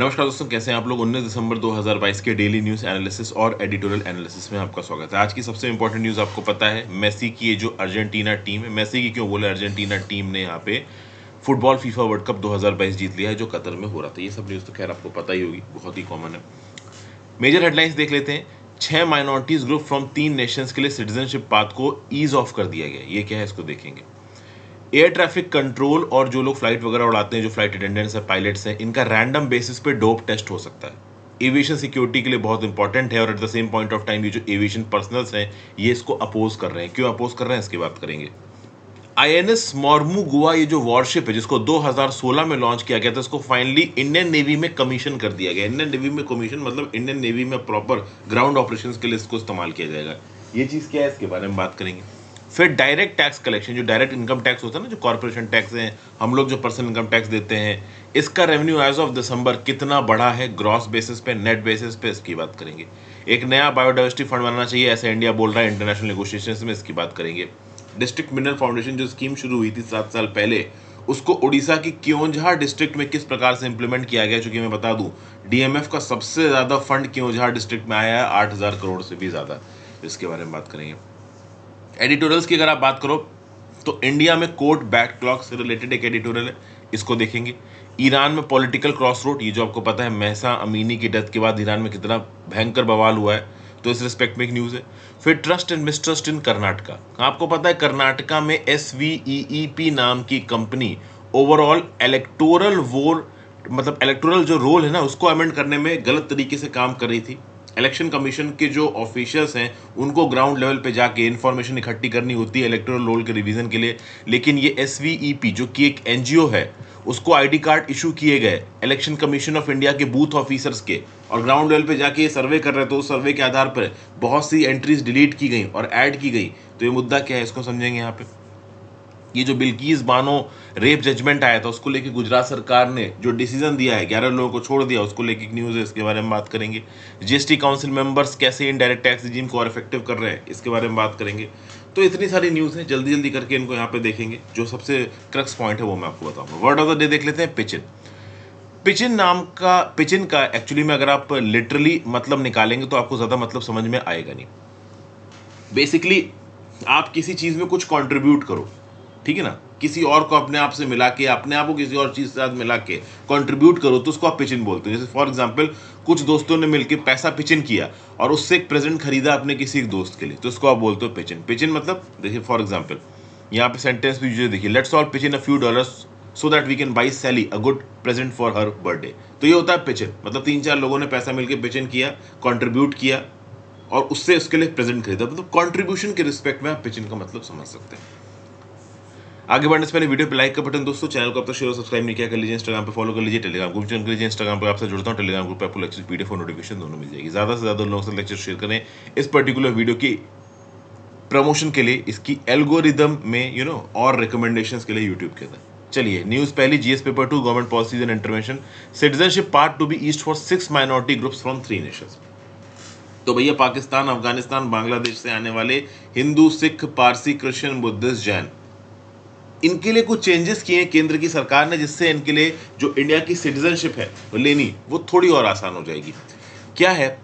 नमस्कार दोस्तों कैसे हैं आप लोग 19 दिसंबर 2022 के डेली न्यूज़ एनालिसिस और एडिटोरियल एनालिसिस में आपका स्वागत है आज की सबसे इंपॉर्टेंट न्यूज़ आपको पता है मेसी की ये जो अर्जेंटीना टीम है मेसी की क्यों बोले अर्जेंटीना टीम ने यहाँ पे फुटबॉल फीफा वर्ल्ड कप 2022 जीत लिया है जो कतर में हो रहा था ये सब न्यूज़ तो खैर आपको पता ही होगी बहुत ही कॉमन है मेजर हेडलाइंस देख लेते हैं छः माइनॉरिटीज़ ग्रुप फ्रॉम तीन नेशंस के लिए सिटीजनशिप पाथ को ईज ऑफ कर दिया गया ये क्या है इसको देखेंगे एयर ट्रैफिक कंट्रोल और जो लोग फ्लाइट वगैरह उड़ाते हैं जो फ्लाइट अटेंडेंट्स हैं पायलट्स हैं इनका रैंडम बेसिस पे डोप टेस्ट हो सकता है एविएशन सिक्योरिटी के लिए बहुत इंपॉर्टेंट है और at the same point of time ये जो एविएशन पर्सनल्स हैं ये इसको अपोज कर रहे हैं क्यों अपोज कर रहे हैं इसकी बात करेंगे I N S Mormugao ये जो वॉरशिप है जिसको 2016 में लॉन्च किया गया था इसको फाइनली इंडियन नेवी में कमीशन कर दिया गया इंडियन नेवी में कमीशन मतलब इंडियन नेवी में प्रॉपर ग्राउंड ऑपरेशन के लिए इसको इस्तेमाल किया जाएगा ये चीज़ क्या है इसके बारे में बात करेंगे फिर डायरेक्ट टैक्स कलेक्शन जो डायरेक्ट इनकम टैक्स होता है ना जो कॉरपोरेशन टैक्स है हम लोग जो पर्सनल इनकम टैक्स देते हैं इसका रेवेन्यू एज ऑफ दिसंबर कितना बढ़ा है ग्रॉस बेसिस पे नेट बेसिस पे इसकी बात करेंगे एक नया बायोडाइवर्सिटी फंड बनाना चाहिए ऐसा इंडिया बोल रहा है इंटरनेशनल निगोशिएशन में इसकी बात करेंगे डिस्ट्रिक्ट मिनरल फाउंडेशन जो स्कीम शुरू हुई थी सात साल पहले उसको उड़ीसा की क्योंझार डिस्ट्रिक्ट में किस प्रकार से इंप्लीमेंट किया गया चूंकि मैं बता दूं डीएमएफ का सबसे ज़्यादा फंड क्योंझार डिस्ट्रिक्ट में आया है आठ हज़ार करोड़ से भी ज़्यादा इसके बारे में बात करेंगे एडिटोरियल्स की अगर आप बात करो तो इंडिया में कोर्ट बैकलॉग से रिलेटेड एक एडिटोरियल है इसको देखेंगे ईरान में पॉलिटिकल क्रॉस रोड ये जो आपको पता है महसा अमीनी की डेथ के बाद ईरान में कितना भयंकर बवाल हुआ है तो इस रिस्पेक्ट में एक न्यूज़ है फिर trust and mistrust in Karnataka आपको पता है कर्नाटका में S V E E P नाम की कंपनी ओवरऑल इलेक्टोरल वोर मतलब इलेक्टोरल जो रोल है ना उसको अमेंड करने में गलत तरीके से काम कर रही थी इलेक्शन कमीशन के जो ऑफिशियल्स हैं उनको ग्राउंड लेवल पे जाके इन्फॉर्मेशन इकट्ठी करनी होती है इलेक्ट्रल रोल के रिवीजन के लिए लेकिन ये एस e जो कि एक एन है उसको आईडी कार्ड इशू किए गए इलेक्शन कमीशन ऑफ इंडिया के बूथ ऑफिसर्स के और ग्राउंड लेवल पे जाके ये सर्वे कर रहे थे तो उस सर्वे के आधार पर बहुत सी एंट्रीज डिलीट की गई और ऐड की गई तो ये मुद्दा क्या है इसको समझेंगे यहाँ पे ये जो बिल्कीज बानो रेप जजमेंट आया था उसको लेके गुजरात सरकार ने जो डिसीजन दिया है ग्यारह लोगों को छोड़ दिया उसको लेके न्यूज़ है इसके बारे में बात करेंगे जीएसटी काउंसिल मेंबर्स कैसे इनडायरेक्ट टैक्स रिजीम को और इफेक्टिव कर रहे हैं इसके बारे में बात करेंगे तो इतनी सारी न्यूज़ हैं जल्दी जल्दी करके इनको यहाँ पे देखेंगे जो सबसे क्रक्स पॉइंट है वो मैं आपको बताऊंगा वर्ड ऑफ द डे देख लेते हैं पिचिन पिचिन नाम का पिचिन का एक्चुअली में अगर आप लिटरली मतलब निकालेंगे तो आपको ज़्यादा मतलब समझ में आएगा नहीं बेसिकली आप किसी चीज़ में कुछ कॉन्ट्रीब्यूट करो ठीक है ना किसी और को अपने आप से मिला के अपने आप को किसी और चीज़ के साथ मिला के कॉन्ट्रीब्यूट करो तो उसको आप पिचिन बोलते हो जैसे फॉर एग्जाम्पल कुछ दोस्तों ने मिलकर पैसा पिचिन किया और उससे एक प्रेजेंट खरीदा अपने किसी एक दोस्त के लिए तो उसको आप बोलते हो पिचिन पिचिन मतलब देखिए फॉर एग्जाम्पल यहाँ पे सेंटेंस भी देखिए let's all pitch in a few dollars so that we can buy Sally a good present for her birthday तो ये होता है पिचिन मतलब तीन चार लोगों ने पैसा मिलकर पिचिन किया कॉन्ट्रीब्यूट किया और उससे उसके लिए प्रेजेंट खरीदा मतलब कॉन्ट्रीब्यूशन के रिस्पेक्ट में आप पिचिन का मतलब समझ सकते हैं आगे बढ़ने से पहले वीडियो पे लाइक का बटन दोस्तों चैनल को आप तो शेयर सब्सक्राइब नहीं किया कर लीजिए इंस्टाग्राम पे फॉलो कर लीजिए टेलीग्राम ग्रुप जॉइन कर लीजिए इंस्टाग्राम पर आपसे जुड़ता हूँ टेलीग्राम ग्रुप पर आपको लेक्चर पीडीएफ और नोटिफिकेशन दोनों मिल जाएगी ज़्यादा से ज़्यादा लोगों से लेक्चर शेयर करें इस पर्टिकुलर वीडियो की प्रमोशन के लिए इसकी एल्गोरिदम में यू नो और रिकमेंडेशन के लिए यूट्यूब के अंदर चलिए न्यूज पहली GS paper two government policies and intervention citizenship part two be eased for six minority groups from three nations तो भैया पाकिस्तान अफगानिस्तान बांग्लादेश से आने वाले हिंदू सिख पारसी क्रिश्चियन बुद्धिस्ट जैन इनके लिए कुछ चेंजेस किए हैं केंद्र की सरकार ने जिससे इनके लिए जो इंडिया की सिटीजनशिप है लेनी वो थोड़ी और आसान हो जाएगी क्या है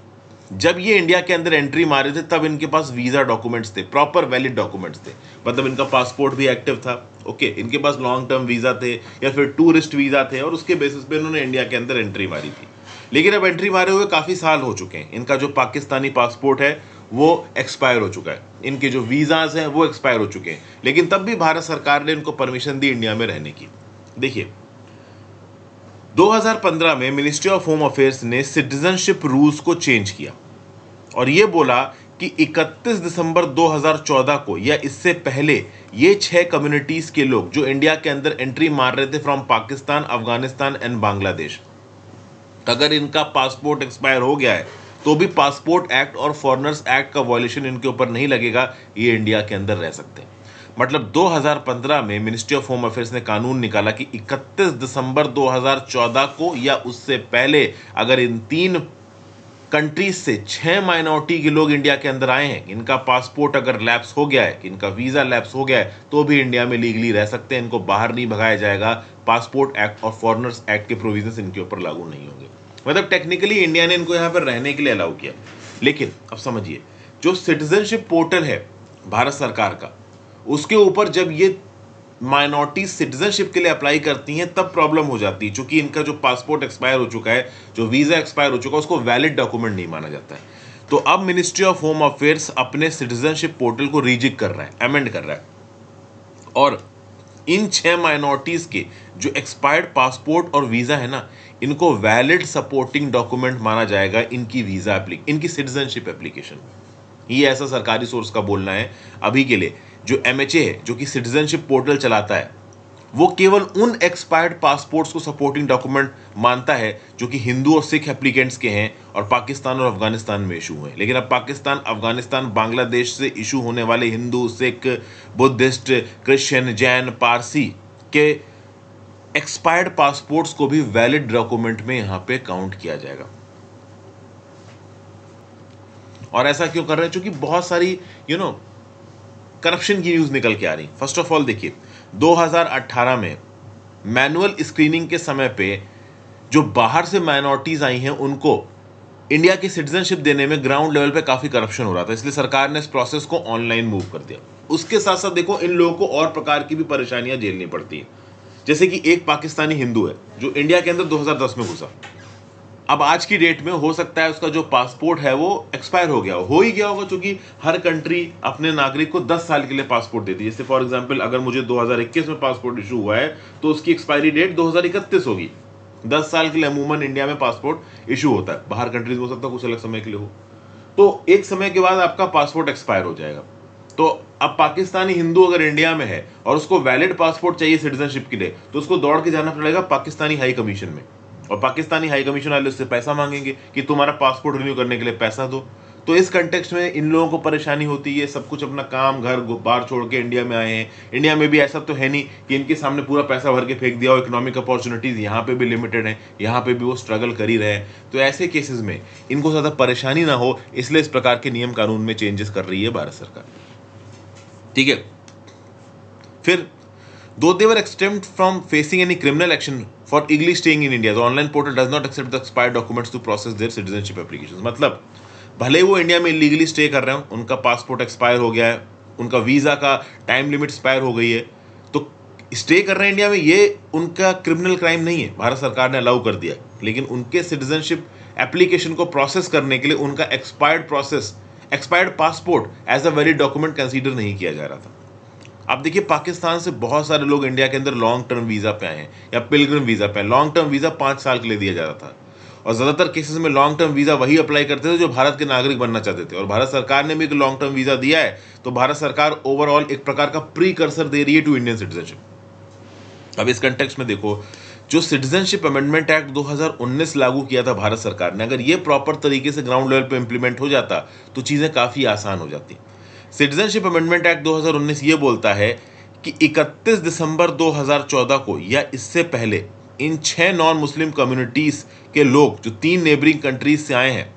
जब ये इंडिया के अंदर एंट्री मारे थे तब इनके पास वीज़ा डॉक्यूमेंट्स थे प्रॉपर वैलिड डॉक्यूमेंट्स थे मतलब इनका पासपोर्ट भी एक्टिव था ओके इनके पास लॉन्ग टर्म वीज़ा थे या फिर टूरिस्ट वीज़ा थे और उसके बेसिस पे इन्होंने इंडिया के अंदर एंट्री मारी थी लेकिन अब एंट्री मारे हुए काफ़ी साल हो चुके हैं इनका जो पाकिस्तानी पासपोर्ट है वो एक्सपायर हो चुका है इनके जो वीज़ाज हैं वो एक्सपायर हो चुके हैं लेकिन तब भी भारत सरकार ने इनको परमिशन दी इंडिया में रहने की देखिए 2015 में मिनिस्ट्री ऑफ होम अफेयर्स ने सिटीजनशिप रूल्स को चेंज किया और ये बोला कि 31 दिसंबर 2014 को या इससे पहले ये छह कम्युनिटीज़ के लोग जो इंडिया के अंदर एंट्री मार रहे थे फ्रॉम पाकिस्तान अफगानिस्तान एंड बांग्लादेश अगर इनका पासपोर्ट एक्सपायर हो गया है तो भी पासपोर्ट एक्ट और फॉरनर्स एक्ट का वॉयलेशन इनके ऊपर नहीं लगेगा ये इंडिया के अंदर रह सकते हैं मतलब 2015 में मिनिस्ट्री ऑफ होम अफेयर्स ने कानून निकाला कि 31 दिसंबर 2014 को या उससे पहले अगर इन तीन कंट्रीज से छः माइनॉरिटी के लोग इंडिया के अंदर आए हैं इनका पासपोर्ट अगर लैप्स हो गया है इनका वीज़ा लैप्स हो गया है तो भी इंडिया में लीगली रह सकते हैं इनको बाहर नहीं भगाया जाएगा पासपोर्ट एक्ट और फॉरनर्स एक्ट के प्रोविजन इनके ऊपर लागू नहीं होंगे मतलब टेक्निकली इंडिया ने इनको यहाँ पर रहने के लिए अलाउ किया लेकिन अब समझिए जो सिटीजनशिप पोर्टल है भारत सरकार का उसके ऊपर जब ये माइनॉरिटी सिटीजनशिप के लिए अप्लाई करती हैं तब प्रॉब्लम हो जाती है चूंकि इनका जो पासपोर्ट एक्सपायर हो चुका है जो वीज़ा एक्सपायर हो चुका है उसको वैलिड डॉक्यूमेंट नहीं माना जाता है तो अब मिनिस्ट्री ऑफ होम अफेयर्स अपने सिटीजनशिप पोर्टल को रिजिक कर रहा है अमेंड कर रहा है और इन छह माइनॉरिटीज़ के जो एक्सपायर्ड पासपोर्ट और वीज़ा है ना इनको वैलिड सपोर्टिंग डॉक्यूमेंट माना जाएगा इनकी वीज़ा इनकी सिटीजनशिप एप्लीकेशन ये ऐसा सरकारी सोर्स का बोलना है अभी के लिए जो एम है जो कि सिटीजनशिप पोर्टल चलाता है वो केवल उन एक्सपायर्ड पासपोर्ट्स को सपोर्टिंग डॉक्यूमेंट मानता है जो कि हिंदू और सिख एप्लीकेंट्स के हैं और पाकिस्तान और अफगानिस्तान में इशू हुए लेकिन अब पाकिस्तान अफगानिस्तान बांग्लादेश से इशू होने वाले हिंदू सिख बुद्धिस्ट क्रिश्चियन जैन पारसी के एक्सपायर्ड पासपोर्ट्स को भी वैलिड डॉक्यूमेंट में यहां पे काउंट किया जाएगा और ऐसा क्यों कर रहे हैं क्योंकि बहुत सारी यू नो करप्शन की न्यूज निकल के आ रही फर्स्ट ऑफ ऑल देखिए 2018 में मैनुअल स्क्रीनिंग के समय पे जो बाहर से माइनॉरिटीज आई हैं उनको इंडिया की सिटीजनशिप देने में ग्राउंड लेवल पे काफी करप्शन हो रहा था इसलिए सरकार ने इस प्रोसेस को ऑनलाइन मूव कर दिया उसके साथ साथ देखो इन लोगों को और प्रकार की भी परेशानियां झेलनी पड़ती है जैसे कि एक पाकिस्तानी हिंदू है जो इंडिया के अंदर 2010 में घुसा अब आज की डेट में हो सकता है उसका जो पासपोर्ट है वो एक्सपायर हो गया हो ही गया होगा क्योंकि हर कंट्री अपने नागरिक को 10 साल के लिए पासपोर्ट देती है जैसे फॉर एग्जांपल अगर मुझे 2021 में पासपोर्ट इशू हुआ है तो उसकी एक्सपायरी डेट 2031 होगी 10 साल के लिए अमूमन इंडिया में पासपोर्ट इशू होता है बाहर कंट्रीज में हो सकता है कुछ अलग समय के लिए हो तो एक समय के बाद आपका पासपोर्ट एक्सपायर हो जाएगा तो अब पाकिस्तानी हिंदू अगर इंडिया में है और उसको वैलिड पासपोर्ट चाहिए सिटीजनशिप के लिए तो उसको दौड़ के जाना पड़ेगा पाकिस्तानी हाई कमीशन में और पाकिस्तानी हाई कमीशन वाले उससे पैसा मांगेंगे कि तुम्हारा पासपोर्ट रिन्यू करने के लिए पैसा दो तो इस कंटेक्स में इन लोगों को परेशानी होती है सब कुछ अपना काम घर बाहर छोड़ के इंडिया में आए हैं इंडिया में भी ऐसा तो है नहीं कि इनके सामने पूरा पैसा भर के फेंक दिया और इकोनॉमिक अपॉर्चुनिटीज़ यहाँ पे भी लिमिटेड है यहाँ पे भी वो स्ट्रगल कर ही रहे हैं तो ऐसे केसेस में इनको ज़्यादा परेशानी ना हो इसलिए इस प्रकार के नियम कानून में चेंजेस कर रही है भारत सरकार ठीक है फिर though they were exempted from facing any criminal action for illegally staying in India online portal does not accept the documents to process their citizenship application मतलब भले वो इंडिया में इलीगली स्टे कर रहे हो उनका पासपोर्ट एक्सपायर हो गया है उनका वीज़ा का टाइम लिमिट एक्सपायर हो गई है तो स्टे कर रहे हैं इंडिया में ये उनका क्रिमिनल क्राइम नहीं है भारत सरकार ने अलाउ कर दिया लेकिन उनके सिटीजनशिप एप्लीकेशन को प्रोसेस करने के लिए उनका expired process expired passport as a valid document consider नहीं किया जा रहा था आप देखिए पाकिस्तान से बहुत सारे लोग इंडिया के अंदर लॉन्ग टर्म वीज़ा पे आए हैं या पिलग्रम वीज़ा पे लॉन्ग टर्म वीज़ा पांच साल के लिए दिया जा रहा था और ज़्यादातर केसेस में लॉन्ग टर्म वीज़ा वही अप्लाई करते थे जो भारत के नागरिक बनना चाहते थे और भारत सरकार ने भी एक लॉन्ग टर्म वीज़ा दिया है तो भारत सरकार ओवरऑल एक प्रकार का प्री दे रही है टू इंडियन सिटीजनशिप अब इस कंटेक्स में देखो जो सिटीजनशिप अमेंडमेंट एक्ट 2019 लागू किया था भारत सरकार ने अगर ये प्रॉपर तरीके से ग्राउंड लेवल पे इंप्लीमेंट हो जाता तो चीज़ें काफ़ी आसान हो जाती सिटीजनशिप अमेंडमेंट एक्ट 2019 ये बोलता है कि 31 दिसंबर 2014 को या इससे पहले इन छः नॉन मुस्लिम कम्युनिटीज़ के लोग जो तीन नेबरिंग कंट्रीज से आए हैं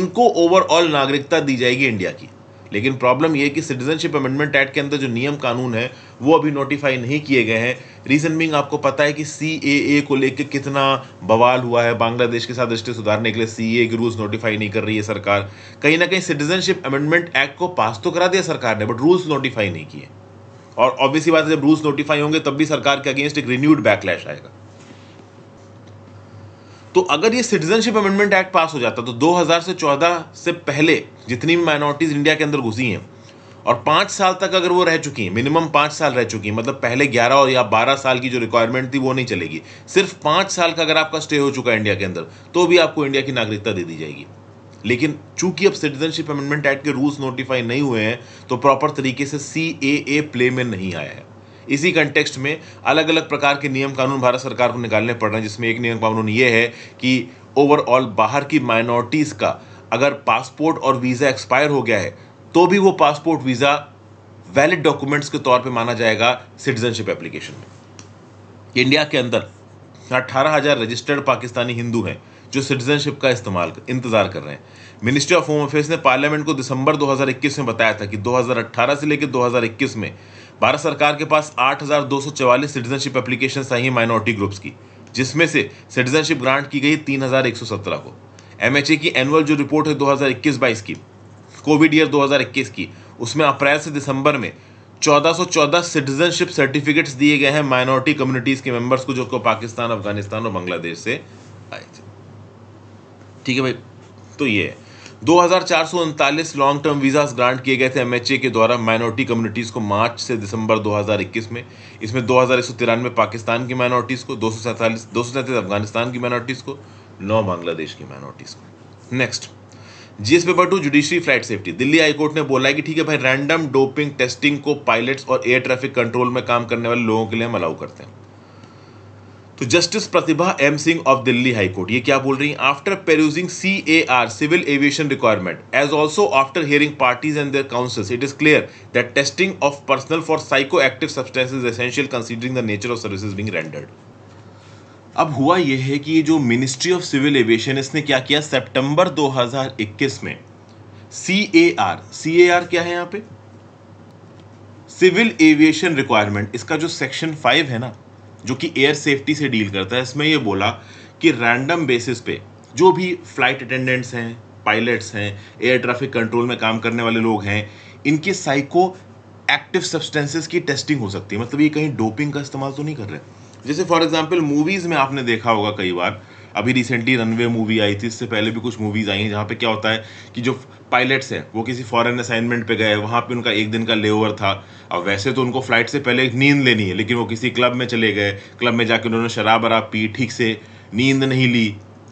इनको ओवरऑल नागरिकता दी जाएगी इंडिया की लेकिन प्रॉब्लम ये कि सिटीजनशिप अमेंडमेंट एक्ट के अंदर जो नियम कानून है वो अभी नोटिफाई नहीं किए गए हैं रीजन बिंग आपको पता है कि सी ए को लेकर कितना बवाल हुआ है बांग्लादेश के साथ रिश्ते सुधारने के लिए सी ए के रूल्स नोटिफाई नहीं कर रही है सरकार कहीं ना कहीं सिटीजनशिप अमेंडमेंट एक्ट को पास तो करा दिया सरकार ने बट रूल्स नोटिफाई नहीं किए और ऑब्वियसली बात है जब रूल्स नोटिफाई होंगे तब भी सरकार के अगेंस्ट एक रिन्यूड बैकलैश आएगा तो अगर ये सिटीजनशिप अमेंडमेंट एक्ट पास हो जाता तो 2000 से 14 से पहले जितनी भी माइनॉरिटीज इंडिया के अंदर घुसी हैं और पाँच साल तक अगर वो रह चुकी हैं मिनिमम पाँच साल रह चुकी हैं मतलब पहले ग्यारह और या बारह साल की जो रिक्वायरमेंट थी वो नहीं चलेगी सिर्फ पाँच साल का अगर आपका स्टे हो चुका है इंडिया के अंदर तो भी आपको इंडिया की नागरिकता दे दी जाएगी लेकिन चूंकि अब सिटीजनशिप अमेंडमेंट एक्ट के रूल्स नोटिफाई नहीं हुए हैं तो प्रॉपर तरीके से सी ए ए प्ले में नहीं आया है इसी कंटेक्स्ट में अलग अलग प्रकार के नियम कानून भारत सरकार को निकालने पड़ रहे हैं जिसमें एक नियम कानून ये है कि ओवरऑल बाहर की माइनॉरिटीज़ का अगर पासपोर्ट और वीज़ा एक्सपायर हो गया है तो भी वो पासपोर्ट वीज़ा वैलिड डॉक्यूमेंट्स के तौर पे माना जाएगा सिटीजनशिप एप्लीकेशन में इंडिया के अंदर अट्ठारह हज़ार रजिस्टर्ड पाकिस्तानी हिंदू हैं जो सिटीजनशिप का इस्तेमाल इंतजार कर रहे हैं मिनिस्ट्री ऑफ होम अफेयर्स ने पार्लियामेंट को दिसंबर 2021 में बताया था कि 2018 से लेकर 2021 में भारत सरकार के पास चवालीस सिटीजनशिप एप्लीकेशन आई हैं माइनॉरिटी ग्रुप्स की जिसमें से सिटीजनशिप ग्रांट की गई सत्रह को ए की एनुअल जो रिपोर्ट है 2021 बाईस की कोविड ईयर 2021 की उसमें अप्रैल से दिसंबर में 1414 सिटीजनशिप सर्टिफिकेट्स दिए गए हैं माइनॉरिटी कम्युनिटीज के मेंबर्स को जो को पाकिस्तान अफगानिस्तान और बांग्लादेश से आए थे ठीक है भाई तो ये है दो लॉन्ग टर्म वीज़ास ग्रांट किए गए थे एमएचए के द्वारा माइनॉरिटी कम्युनिटीज़ को मार्च से दिसंबर 2021 में इसमें दो पाकिस्तान की माइनॉरिटीज़ को दो सौ अफगानिस्तान की माइनॉरिटीज़ को नौ बांग्लादेश की माइनॉरिटीज़ को next GS paper two judiciary flight safety Delhi high court ने बोला है कि ठीक है भाई रैंडम डोपिंग टेस्टिंग को पायलट्स और एयर ट्रैफिक कंट्रोल में काम करने वाले लोगों के लिए हम अलाउ करते हैं तो justice Pratibha M Singh of Delhi high court ये क्या बोल रही है after perusing C A R civil aviation requirement as also after hearing parties and their counsels it is clear that testing of personnel for psycho active substance is essential considering the nature of services being rendered अब हुआ यह है कि ये जो ministry of civil aviation इसने क्या किया सितंबर 2021 में सी A R C A are क्या है यहाँ पे सिविल एविएशन रिक्वायरमेंट इसका जो सेक्शन फाइव है ना जो कि एयर सेफ्टी से डील करता है इसमें ये बोला कि रैंडम बेसिस पे जो भी फ्लाइट अटेंडेंट्स हैं पायलट्स हैं एयर ट्रैफिक कंट्रोल में काम करने वाले लोग हैं इनके साइको एक्टिव सब्सटेंसेस की टेस्टिंग हो सकती है मतलब ये कहीं डोपिंग का इस्तेमाल तो नहीं कर रहे जैसे फॉर एग्जाम्पल मूवीज़ में आपने देखा होगा कई बार अभी रिसेंटली रनवे मूवी आई थी इससे पहले भी कुछ मूवीज़ आई हैं जहाँ पे क्या होता है कि जो पायलट्स हैं वो किसी फॉरेन असाइनमेंट पे गए वहाँ पे उनका एक दिन का ले था अब वैसे तो उनको फ्लाइट से पहले नींद लेनी है लेकिन वो किसी क्लब में चले गए क्लब में जाके उन्होंने शराब वराब पी ठीक से नींद नहीं ली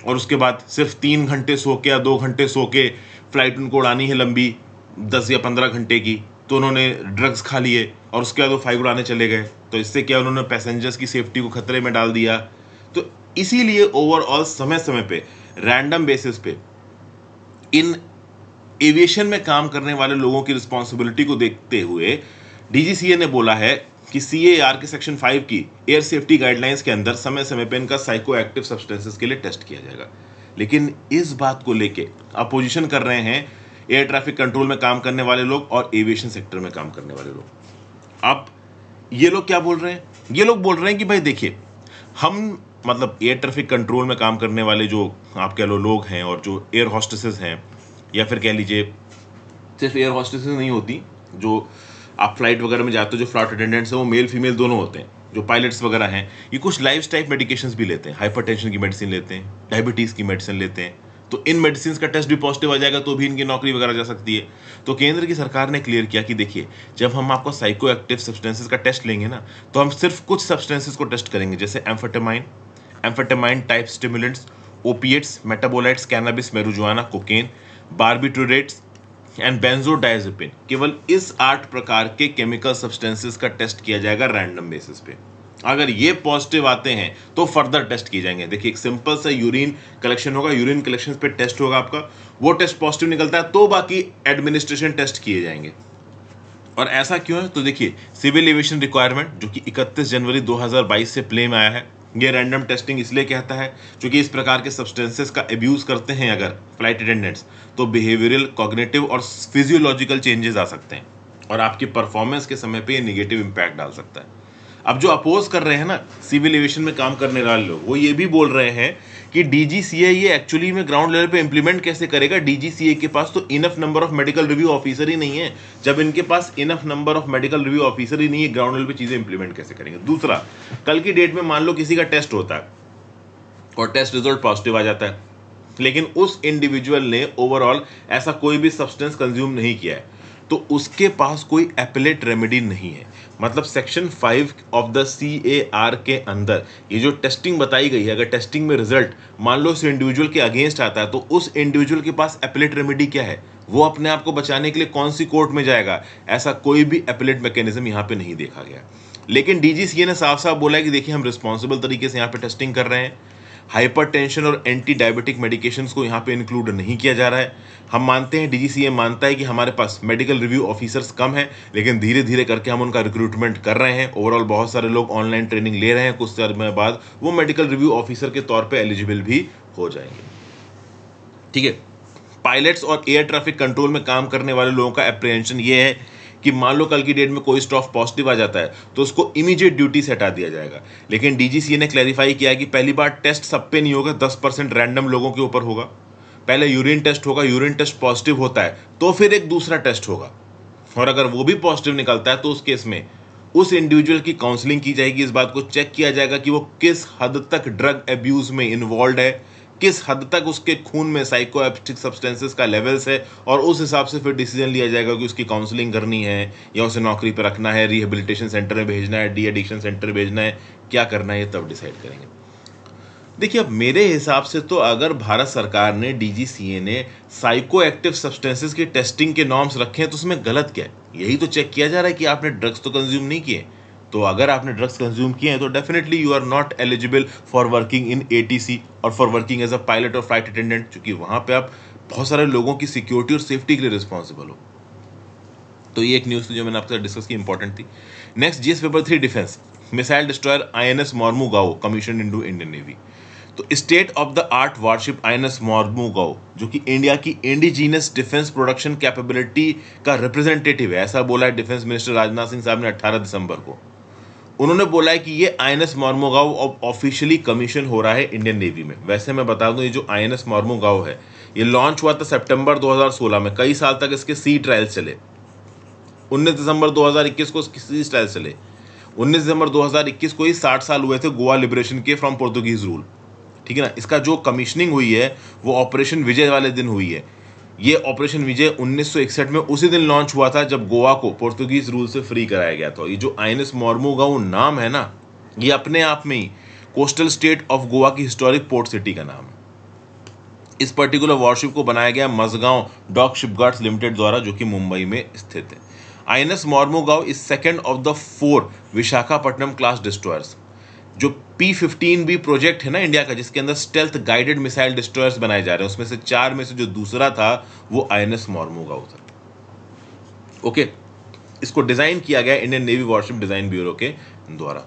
और उसके बाद सिर्फ तीन घंटे सो के या दो घंटे सो के फ्लाइट उनको उड़ानी है लंबी दस या पंद्रह घंटे की तो उन्होंने ड्रग्स खा लिए और उसके बाद वो फाइव उड़ाने चले गए तो इससे क्या उन्होंने पैसेंजर्स की सेफ्टी को खतरे में डाल दिया तो इसीलिए ओवरऑल समय समय पे रैंडम बेसिस पे इन एविएशन में काम करने वाले लोगों की रिस्पॉन्सिबिलिटी को देखते हुए डीजीसीए ने बोला है कि सी के सेक्शन फाइव की एयर सेफ्टी गाइडलाइंस के अंदर समय समय पर इनका साइको एक्टिव सब्सटेंसेस के लिए टेस्ट किया जाएगा लेकिन इस बात को लेके अपोजिशन कर रहे हैं एयर ट्रैफिक कंट्रोल में काम करने वाले लोग और एविएशन सेक्टर में काम करने वाले लोग अब ये लोग क्या बोल रहे हैं ये लोग बोल रहे हैं कि भाई देखिए हम मतलब एयर ट्रैफिक कंट्रोल में काम करने वाले जो आप कह लो लोग हैं और जो एयर हॉस्टेसेस हैं या फिर कह लीजिए सिर्फ एयर हॉस्टेस नहीं होती जो आप फ्लाइट वगैरह में जाते हो जो फ्लाइट अटेंडेंट्स हैं वो मेल फीमेल दोनों होते हैं जो पायलट्स वगैरह हैं ये कुछ लाइफ टाइप मेडिकेशन भी लेते हैं हाइपर की मेडिसिन लेते हैं डायबिटीज़ की मेडिसिन लेते हैं तो इन मेडिसिन का टेस्ट भी पॉजिटिव आ जाएगा तो भी इनकी नौकरी वगैरह जा सकती है तो केंद्र की सरकार ने क्लियर किया कि देखिए जब हम आपको साइको एक्टिव सब्सटेंसेज का टेस्ट लेंगे ना तो हम सिर्फ कुछ सब्सटेंसेज को टेस्ट करेंगे जैसे amphetamine amphetamine type stimulants opiates metabolites cannabis marijuana cocaine barbiturates and benzodiazepine केवल इस आठ प्रकार के केमिकल सब्सटेंसेस का टेस्ट किया जाएगा रैंडम बेसिस पे अगर ये पॉजिटिव आते हैं तो फर्दर टेस्ट किए जाएंगे देखिए एक सिंपल सा यूरिन कलेक्शन होगा यूरिन कलेक्शन पे टेस्ट होगा आपका वो टेस्ट पॉजिटिव निकलता है तो बाकी एडमिनिस्ट्रेशन टेस्ट किए जाएंगे और ऐसा क्यों है तो देखिए सिविल एविएशन रिक्वायरमेंट जो कि 31 जनवरी 2022 से प्ले में आया है ये रैंडम टेस्टिंग इसलिए कहता है क्योंकि इस प्रकार के सब्सटेंसेस का एब्यूज़ करते हैं अगर फ्लाइट अटेंडेंट्स तो बिहेवियरल कॉग्नेटिव और फिजियोलॉजिकल चेंजेस आ सकते हैं और आपकी परफॉर्मेंस के समय पे ये निगेटिव इम्पैक्ट डाल सकता है अब जो अपोज कर रहे हैं ना सिविल एविएशन में काम करने वाले लोग वो ये भी बोल रहे हैं कि डीजीसीए ये एक्चुअली में ग्राउंड लेवल पे इंप्लीमेंट कैसे करेगा डीजीसीए के पास तो enough number of medical review officer ही नहीं है जब इनके पास enough number of medical review officer ही नहीं है ग्राउंड लेवल पे चीज़ें इंप्लीमेंट कैसे करेंगे दूसरा कल की डेट में मान लो किसी का टेस्ट होता है और टेस्ट रिजल्ट पॉजिटिव आ जाता है लेकिन उस इंडिविजुअल ने ओवरऑल ऐसा कोई भी सब्सटेंस कंज्यूम नहीं किया है तो उसके पास कोई एपलेट रेमेडी नहीं है मतलब section five of the C A R के अंदर ये जो टेस्टिंग बताई गई है अगर टेस्टिंग में रिजल्ट मान लो उस इंडिविजुअल के अगेंस्ट आता है तो उस इंडिविजुअल के पास एपलेट रेमेडी क्या है वो अपने आप को बचाने के लिए कौन सी कोर्ट में जाएगा ऐसा कोई भी एपलेट मैकेनिज्म यहाँ पे नहीं देखा गया लेकिन डीजीसीए ने साफ साफ बोला है कि देखिए हम रिस्पॉन्सिबल तरीके से यहाँ पे टेस्टिंग कर रहे हैं हाइपरटेंशन और एंटी डायबिटिक मेडिकेशन को यहाँ पे इंक्लूड नहीं किया जा रहा है हम मानते हैं डीजीसीए मानता है कि हमारे पास मेडिकल रिव्यू ऑफिसर्स कम है लेकिन धीरे धीरे करके हम उनका रिक्रूटमेंट कर रहे हैं ओवरऑल बहुत सारे लोग ऑनलाइन ट्रेनिंग ले रहे हैं कुछ समय बाद वो मेडिकल रिव्यू ऑफिसर के तौर पर एलिजिबल भी हो जाएंगे ठीक है पायलट्स और एयर ट्रैफिक कंट्रोल में काम करने वाले लोगों का अप्रीहेंशन ये है कि मान लो कल की डेट में कोई स्टॉफ पॉजिटिव आ जाता है तो उसको इमीडिएट ड्यूटी से हटा दिया जाएगा लेकिन डीजीसीए ने क्लैरिफाई किया कि पहली बार टेस्ट सब पे नहीं होगा दस परसेंट रैंडम लोगों के ऊपर होगा पहले यूरिन टेस्ट होगा यूरिन टेस्ट पॉजिटिव होता है तो फिर एक दूसरा टेस्ट होगा और अगर वो भी पॉजिटिव निकलता है तो उस केस में उस इंडिविजुअल की काउंसलिंग की जाएगी इस बात को चेक किया जाएगा कि वो किस हद तक ड्रग एब्यूज में इन्वॉल्व है किस हद तक उसके खून में साइको सब्सटेंसेस का लेवल्स है और उस हिसाब से फिर डिसीजन लिया जाएगा कि उसकी काउंसलिंग करनी है या उसे नौकरी पर रखना है रिहेबिलिटेशन सेंटर में भेजना है डी एडिक्शन सेंटर भेजना है क्या करना है ये तब डिसाइड करेंगे देखिए अब मेरे हिसाब से तो अगर भारत सरकार ने डीजीसीए ने साइको एक्टिव सब्सटेंसेस की टेस्टिंग के नॉर्म्स रखे हैं तो उसमें गलत क्या है यही तो चेक किया जा रहा है कि आपने ड्रग्स तो कंज्यूम नहीं किए तो अगर आपने ड्रग्स कंज्यूम किए हैं तो definitely you are not eligible for working in a और for working as a pilot और फ्लाइट अटेंडेंट चूंकि वहाँ पर आप बहुत सारे लोगों की सिक्योरिटी और सेफ्टी के लिए रिस्पॉन्सिबल हो तो ये एक न्यूज़ थी जो मैंने आपसे डिस्कस की इंपॉर्टेंट थी next GS paper three defence missile destroyer I N S Mormugao commission into Indian navy तो state of the art warship I N S Mormugao जो कि इंडिया की इंडिजीनियस डिफेंस प्रोडक्शन कैपेबिलिटी का representative है ऐसा बोला है defence minister Rajnath Singh साहब ने 18 दिसंबर को उन्होंने बोला है कि ये आई एन एस मॉर्मोगाव अब ऑफिशियली कमीशन हो रहा है इंडियन नेवी में वैसे मैं बता दूं ये जो आई एन एस मॉर्मोगाव है ये लॉन्च हुआ था सितंबर 2016 में कई साल तक इसके सी ट्रायल चले 19 दिसंबर 2021 को इसके सी ट्रायल चले 19 दिसंबर 2021 को ही 60 साल हुए थे गोवा लिबरेशन के फ्रॉम पोर्तुगीज रूल ठीक है ना इसका जो कमीशनिंग हुई है वो ऑपरेशन विजय वाले दिन हुई है ये ऑपरेशन विजय 1961 में उसी दिन लॉन्च हुआ था जब गोवा को पोर्तुगीज रूल से फ्री कराया गया था ये जो आइनस मॉर्मोगाओ नाम है ना ये अपने आप में ही कोस्टल स्टेट ऑफ गोवा की हिस्टोरिक पोर्ट सिटी का नाम है इस पर्टिकुलर वॉरशिप को बनाया गया मजगांव डॉक शिपगार्ड्स लिमिटेड द्वारा जो कि मुंबई में स्थित है I S Mormugao is second of the four Visakhapatnam class destroyers जो पी फिफ्टीन भी प्रोजेक्ट है ना इंडिया का जिसके अंदर स्टेल्थ गाइडेड मिसाइल डिस्ट्रॉयर्स बनाए जा रहे हैं उसमें से चार में से जो दूसरा था वो आई एन एस मॉर्मोगा होता ओके इसको डिजाइन किया गया Indian navy warship design bureau के द्वारा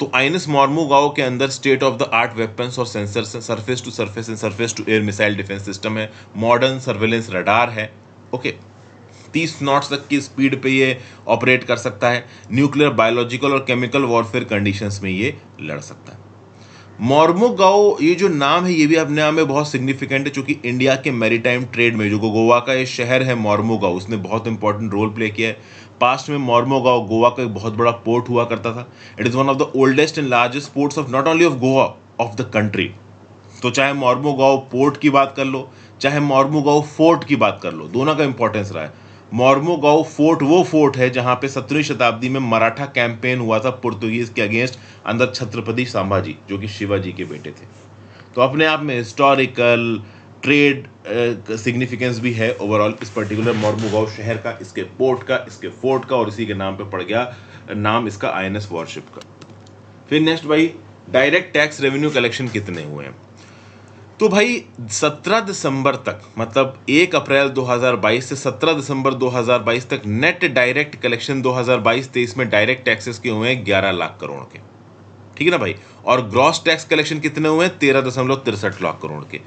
तो आईएनएस मॉर्मोगाओ के अंदर state of the art weapons और sensor surface to surface and surface to air missile defence system है मॉडर्न सर्वेलेंस रडार है ओके okay. तीस नॉट्स तक की स्पीड पे ये ऑपरेट कर सकता है न्यूक्लियर बायोलॉजिकल और केमिकल वॉरफेयर कंडीशंस में ये लड़ सकता है मॉर्मो गाओ ये जो नाम है ये भी अपने आप में बहुत सिग्निफिकेंट है चूंकि इंडिया के मेरीटाइम ट्रेड में जो गोवा का ये शहर है मॉर्मो गाओ उसने बहुत इंपॉर्टेंट रोल प्ले किया है पास्ट में मॉर्मो गाओ गोवा का एक बहुत बड़ा पोर्ट हुआ करता था it is one of the oldest and largest ports of not only of Goa of the country तो चाहे मॉर्मो गाओ पोर्ट की बात कर लो चाहे मॉर्मो गाओ फोर्ट की बात कर लो दोनों का इंपॉर्टेंस रहा है मॉर्मोगाव फोर्ट वो फोर्ट है जहां पे सत्रहवीं शताब्दी में मराठा कैंपेन हुआ था पुर्तगीज के अगेंस्ट अंदर छत्रपति संभाजी जो कि शिवाजी के बेटे थे तो अपने आप में हिस्टोरिकल ट्रेड सिग्निफिकेंस भी है ओवरऑल इस पर्टिकुलर मॉर्मोगाव शहर का इसके पोर्ट का इसके फोर्ट का और इसी के नाम पर पड़ गया नाम इसका आई एन वॉरशिप का फिर नेक्स्ट भाई डायरेक्ट टैक्स रेवेन्यू कलेक्शन कितने हुए हैं तो भाई 17 दिसंबर तक मतलब 1 अप्रैल 2022 से 17 दिसंबर 2022 तक नेट डायरेक्ट कलेक्शन 2022-23 में डायरेक्ट टैक्सेस के हुए हैं ग्यारह लाख करोड़ के ठीक है ना भाई और ग्रॉस टैक्स कलेक्शन कितने हुए हैं तेरह दशमलव तिरसठ लाख करोड़ के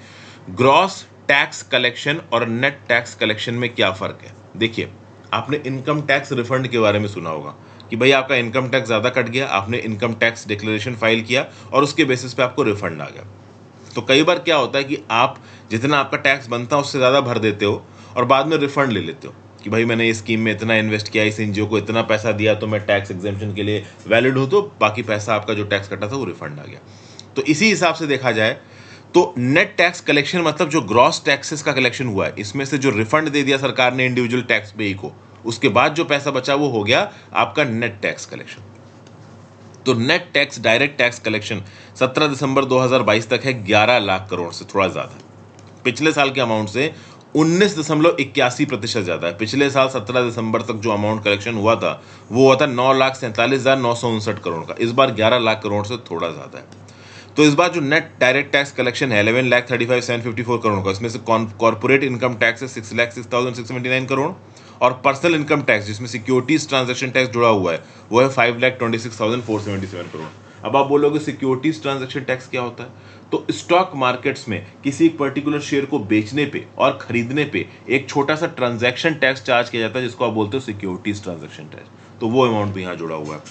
ग्रॉस टैक्स कलेक्शन और नेट टैक्स कलेक्शन में क्या फर्क है देखिए आपने इनकम टैक्स रिफंड के बारे में सुना होगा कि भाई आपका इनकम टैक्स ज़्यादा कट गया आपने इनकम टैक्स डिक्लेरेशन फाइल किया और उसके बेसिस पे आपको रिफंड आ गया तो कई बार क्या होता है कि आप जितना आपका टैक्स बनता है उससे ज़्यादा भर देते हो और बाद में रिफंड ले लेते हो कि भाई मैंने इस स्कीम में इतना इन्वेस्ट किया इस एनजीओ को इतना पैसा दिया तो मैं टैक्स एग्जेम्पन के लिए वैलिड हूँ तो बाकी पैसा आपका जो टैक्स कटा था वो रिफंड आ गया तो इसी हिसाब से देखा जाए तो नेट टैक्स कलेक्शन मतलब जो ग्रॉस टैक्सेस का कलेक्शन हुआ है इसमें से जो रिफंड दे दिया सरकार ने इंडिविजुअल टैक्स पेयी को उसके बाद जो पैसा बचा वो हो गया आपका नेट टैक्स कलेक्शन तो net tax direct tax collection 17 दिसंबर 2022 तक है 11 लाख करोड़ से थोड़ा ज़्यादा पिछले साल के अमाउंट से उन्नीस दशमलव इक्यासी प्रतिशत ज़्यादा है पिछले साल 17 दिसंबर तक जो अमाउंट कलेक्शन हुआ था वो हुआ था नौ लाख सैंतालीस हज़ार नौ सौ उनसठ करोड़ का इस बार ग्यारह लाख करोड़ से थोड़ा ज़्यादा है तो इस बार जो नेट डायरेक्ट टैक्स कलेक्शन है eleven lakh thirty five seven fifty four crore का इसमें से कॉर्पोरेट इनकम टैक्स है six lakh six thousand six seventy nine crore और पर्सनल इनकम टैक्स जिसमें सिक्योरिटीज ट्रांजेक्शन टैक्स जुड़ा हुआ है वो है five lakh twenty six thousand four seventy seven crore अब आप बोलोगे सिक्योरिटीज ट्रांजेक्शन टैक्स क्या होता है तो स्टॉक मार्केट्स में किसी एक पर्टिकुलर शेयर को बेचने पे और खरीदने पे एक छोटा सा ट्रांजेक्शन टैक्स चार्ज किया जाता है जिसको आप बोलते हो सिक्योरिटीज ट्रांजेक्शन टैक्स तो वो अमाउंट भी यहाँ जुड़ा हुआ है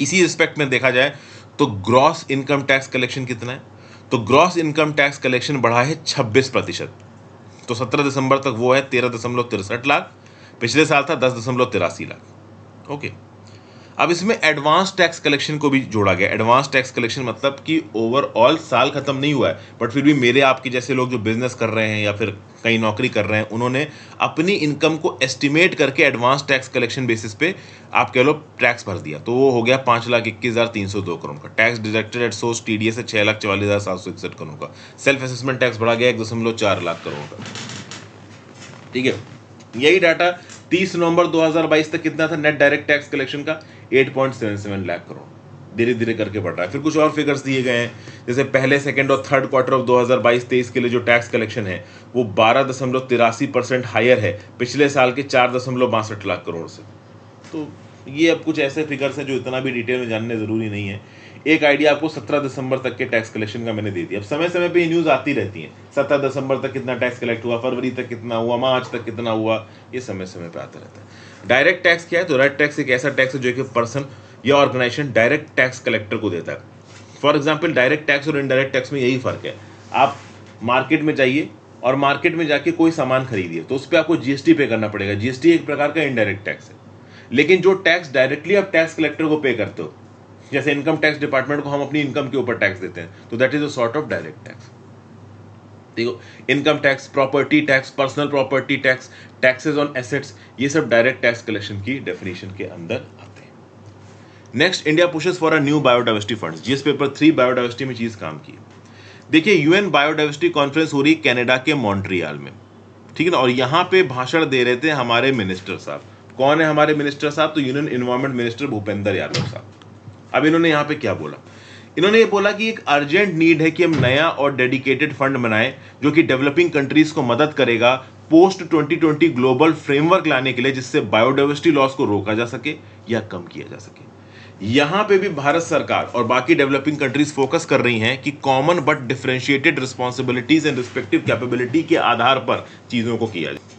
इसी रिस्पेक्ट में देखा जाए तो ग्रॉस इनकम टैक्स कलेक्शन कितना है तो ग्रॉस इनकम टैक्स कलेक्शन बढ़ा है छब्बीस प्रतिशत तो सत्रह दिसंबर तक वो है तेरह दशमलव तिरसठ लाख पिछले साल था दस दशमलव तिरासी लाख ओके अब इसमें एडवांस टैक्स कलेक्शन को भी जोड़ा गया एडवांस टैक्स कलेक्शन मतलब कि ओवरऑल साल खत्म नहीं हुआ है बट फिर भी मेरे आपके जैसे लोग जो बिजनेस कर रहे हैं या फिर कहीं नौकरी कर रहे हैं उन्होंने अपनी इनकम को एस्टिमेट करके एडवांस टैक्स कलेक्शन बेसिस पे आप कह लो टैक्स भर दिया तो वो हो गया पाँच लाख इक्कीस हज़ार तीन सौ दो करोड़ का tax deducted at source T D S है छः लाख चवालीस हज़ार सात सौ इकसठ करोड़ का सेल्फ असेसमेंट टैक्स बढ़ा गया एक दशमलव चार लाख करोड़ का ठीक है यही डाटा 30 नवंबर 2022 तक कितना था नेट डायरेक्ट टैक्स कलेक्शन का 8.77 लाख करोड़ धीरे धीरे करके बढ़ रहा है फिर कुछ और फिगर्स दिए गए हैं जैसे पहले सेकंड और थर्ड क्वार्टर ऑफ 2022-23 के लिए जो टैक्स कलेक्शन है वो बारह दशमलव तिरासी परसेंट हायर है पिछले साल के चार दशमलव बासठ लाख करोड़ से तो ये अब कुछ ऐसे फिगर्स हैं जो इतना भी डिटेल में जानने ज़रूरी नहीं है एक आइडिया आपको सत्रह दिसंबर तक के टैक्स कलेक्शन का मैंने दे दिया अब समय समय पे ये न्यूज़ आती रहती है सत्रह दिसंबर तक कितना टैक्स कलेक्ट हुआ फरवरी तक कितना हुआ मार्च तक कितना हुआ ये समय समय पर आता रहता है डायरेक्ट टैक्स क्या है तो डायरेक्ट टैक्स एक ऐसा टैक्स है जो कि पर्सन या ऑर्गेनाइजेशन डायरेक्ट टैक्स कलेक्टर को देता है फॉर एग्जाम्पल डायरेक्ट टैक्स और इनडायरेक्ट टैक्स में यही फ़र्क है आप मार्केट में जाइए और मार्केट में जाके कोई सामान खरीदिए तो उस पर आपको जीएसटी पे करना पड़ेगा जीएसटी एक प्रकार का इनडायरेक्ट टैक्स है लेकिन जो टैक्स डायरेक्टली आप टैक्स कलेक्टर को पे करते हो जैसे इनकम टैक्स डिपार्टमेंट को हम अपनी इनकम के ऊपर टैक्स देते हैं तो that is a sort of direct tax देखो income tax property tax personal property tax taxes on assets ये सब डायरेक्ट टैक्स कलेक्शन की डेफिनेशन के अंदर आते हैं next India pushes for a new biodiversity fund जिस पेपर थ्री बायोडाइवर्सिटी में चीज काम की देखिए यूएन बायोडाइवर्सिटी कॉन्फ्रेंस हो रही है कैनेडा के मॉन्ट्रियाल में ठीक है ना और यहाँ पे भाषण दे रहे थे हमारे मिनिस्टर साहब कौन है हमारे मिनिस्टर साहब तो union environment minister Bhupender Yadav साहब अब इन्होंने यहाँ पे क्या बोला इन्होंने ये बोला कि एक अर्जेंट नीड है कि हम नया और डेडिकेटेड फंड बनाए जो कि डेवलपिंग कंट्रीज को मदद करेगा पोस्ट 2020 ग्लोबल फ्रेमवर्क लाने के लिए जिससे बायोडाइवर्सिटी लॉस को रोका जा सके या कम किया जा सके यहां पे भी भारत सरकार और बाकी डेवलपिंग कंट्रीज फोकस कर रही हैं कि common but differentiated responsibilities and respective capability के आधार पर चीजों को किया जाए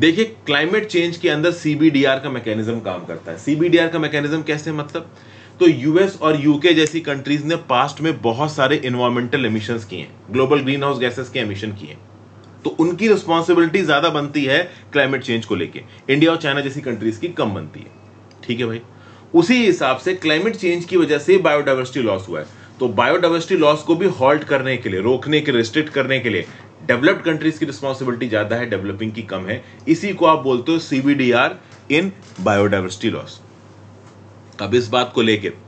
देखिए क्लाइमेट चेंज के अंदर सीबीडीआर का मैकेनिज्म काम करता है सीबीडीआर का मैकेनिज्म कैसे मतलब तो यूएस और यूके जैसी कंट्रीज ने पास्ट में बहुत सारे इन्वायरमेंटल एमिशन किए ग्लोबल ग्रीन हाउस गैसेस के एमिशन किए तो उनकी रिस्पॉन्सिबिलिटी ज्यादा बनती है क्लाइमेट चेंज को लेकर इंडिया और चाइना जैसी कंट्रीज की कम बनती है ठीक है भाई उसी हिसाब से क्लाइमेट चेंज की वजह से बायोडाइवर्सिटी लॉस हुआ है तो बायोडाइवर्सिटी लॉस को भी हॉल्ट करने के लिए रोकने के लिए रिस्ट्रिक्ट करने के लिए डेवलप्ड कंट्रीज की रिस्पॉन्सिबिलिटी ज़्यादा है डेवलपिंग की कम है इसी को आप बोलते हो सीबीडीआर इन बायोडाइवर्सिटी लॉस अब इस बात को लेकर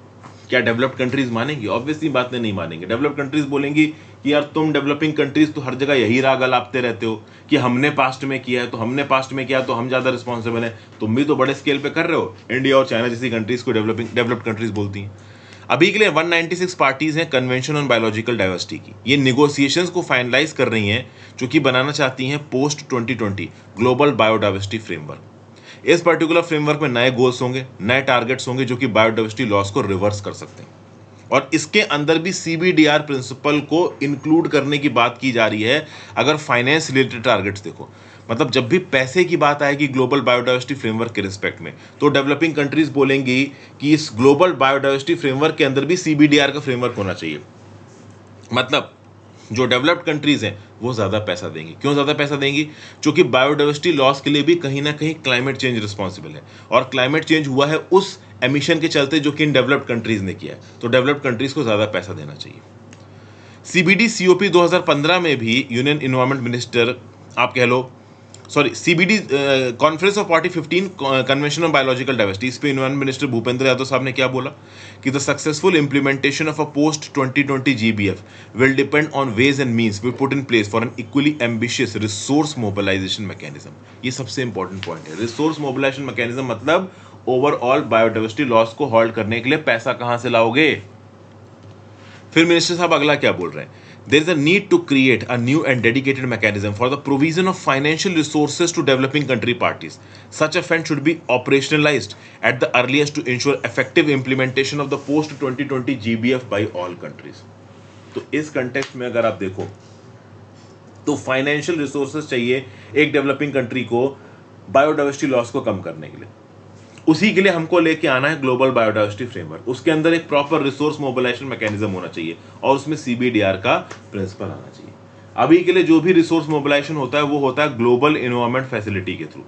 क्या डेवलप्ड कंट्रीज मानेंगी ऑब्वियसली बात नहीं मानेंगे डेवलप्ड कंट्रीज बोलेंगी कि यार तुम डेवलपिंग कंट्रीज तो हर जगह यही राग अलापते रहते हो कि हमने पास्ट में किया है तो हमने पास्ट में किया तो हम ज़्यादा रिस्पॉन्सिबल हैं तुम भी तो बड़े स्केल पे कर रहे हो इंडिया और चाइना जैसी कंट्रीज को डेवलपिंग डेवलप्ड कंट्रीज बोलती हैं अभी के लिए 196 पार्टीज हैं कन्वेंशन ऑन बायोलॉजिकल डाइवर्सिटी की ये निगोसिएशंस को फाइनलाइज कर रही हैं जो कि बनाना चाहती हैं पोस्ट 2020 ग्लोबल बायोडाइवर्सिटी फ्रेमवर्क इस पर्टिकुलर फ्रेमवर्क में नए गोल्स होंगे नए टारगेट्स होंगे जो कि बायोडाइवर्सिटी लॉस को रिवर्स कर सकते हैं और इसके अंदर भी सी प्रिंसिपल को इंक्लूड करने की बात की जा रही है अगर फाइनेंस रिलेटेड टारगेट्स देखो मतलब जब भी पैसे की बात आएगी ग्लोबल बायोडाइवर्सिटी फ्रेमवर्क के रिस्पेक्ट में तो डेवलपिंग कंट्रीज बोलेंगी कि इस ग्लोबल बायोडाइवर्सिटी फ्रेमवर्क के अंदर भी सी का फ्रेमवर्क होना चाहिए मतलब जो डेवलप्ड कंट्रीज हैं वो ज़्यादा पैसा देंगी क्यों ज़्यादा पैसा देंगी क्योंकि बायोडाइवर्सिटी लॉस के लिए भी कहीं ना कहीं क्लाइमेट चेंज रिस्पॉन्सिबल है और क्लाइमेट चेंज हुआ है उस एमिशन के चलते जो कि इन डेवलप्ड कंट्रीज ने किया है तो डेवलप्ड कंट्रीज को ज़्यादा पैसा देना चाहिए सीबीडी सीओपी 2015 में भी यूनियन इन्वायरमेंट मिनिस्टर आप कह लो sorry CBD conference of party 15 convention of biological diversity इस पे इन्वायरमेंट मिनिस्टर भूपेंद्र यादव साहब ने क्या बोला कि the successful implementation of a post 2020 F will depend on ways and means we put in place for an equally ambitious resource mobilisation mechanism ये सबसे important point है रिसोर्स मोबिलाइजेशन मैकेनिज्म मतलब overall biodiversity loss को halt करने के लिए पैसा कहां से लाओगे फिर मिनिस्टर साहब अगला क्या बोल रहे हैं there is a need to create a new and dedicated mechanism for the provision of financial resources to developing country parties. Such a fund should be operationalized at the earliest to ensure effective implementation of the post 2020 GBF by all countries. तो इस context में अगर आप देखो तो financial resources chahiye ek developing country ko biodiversity loss ko kam karne ke liye उसी के लिए हमको लेके आना है ग्लोबल बायोडाइवर्सिटी फ्रेमवर्क उसके अंदर एक प्रॉपर रिसोर्स मोबिलाइजेशन मैकेनिज्म होना चाहिए और उसमें सीबीडीआर का प्रिंसिपल आना चाहिए अभी के लिए जो भी रिसोर्स मोबिलाइजेशन होता है वो होता है ग्लोबल इन्वायरमेंट फैसिलिटी के through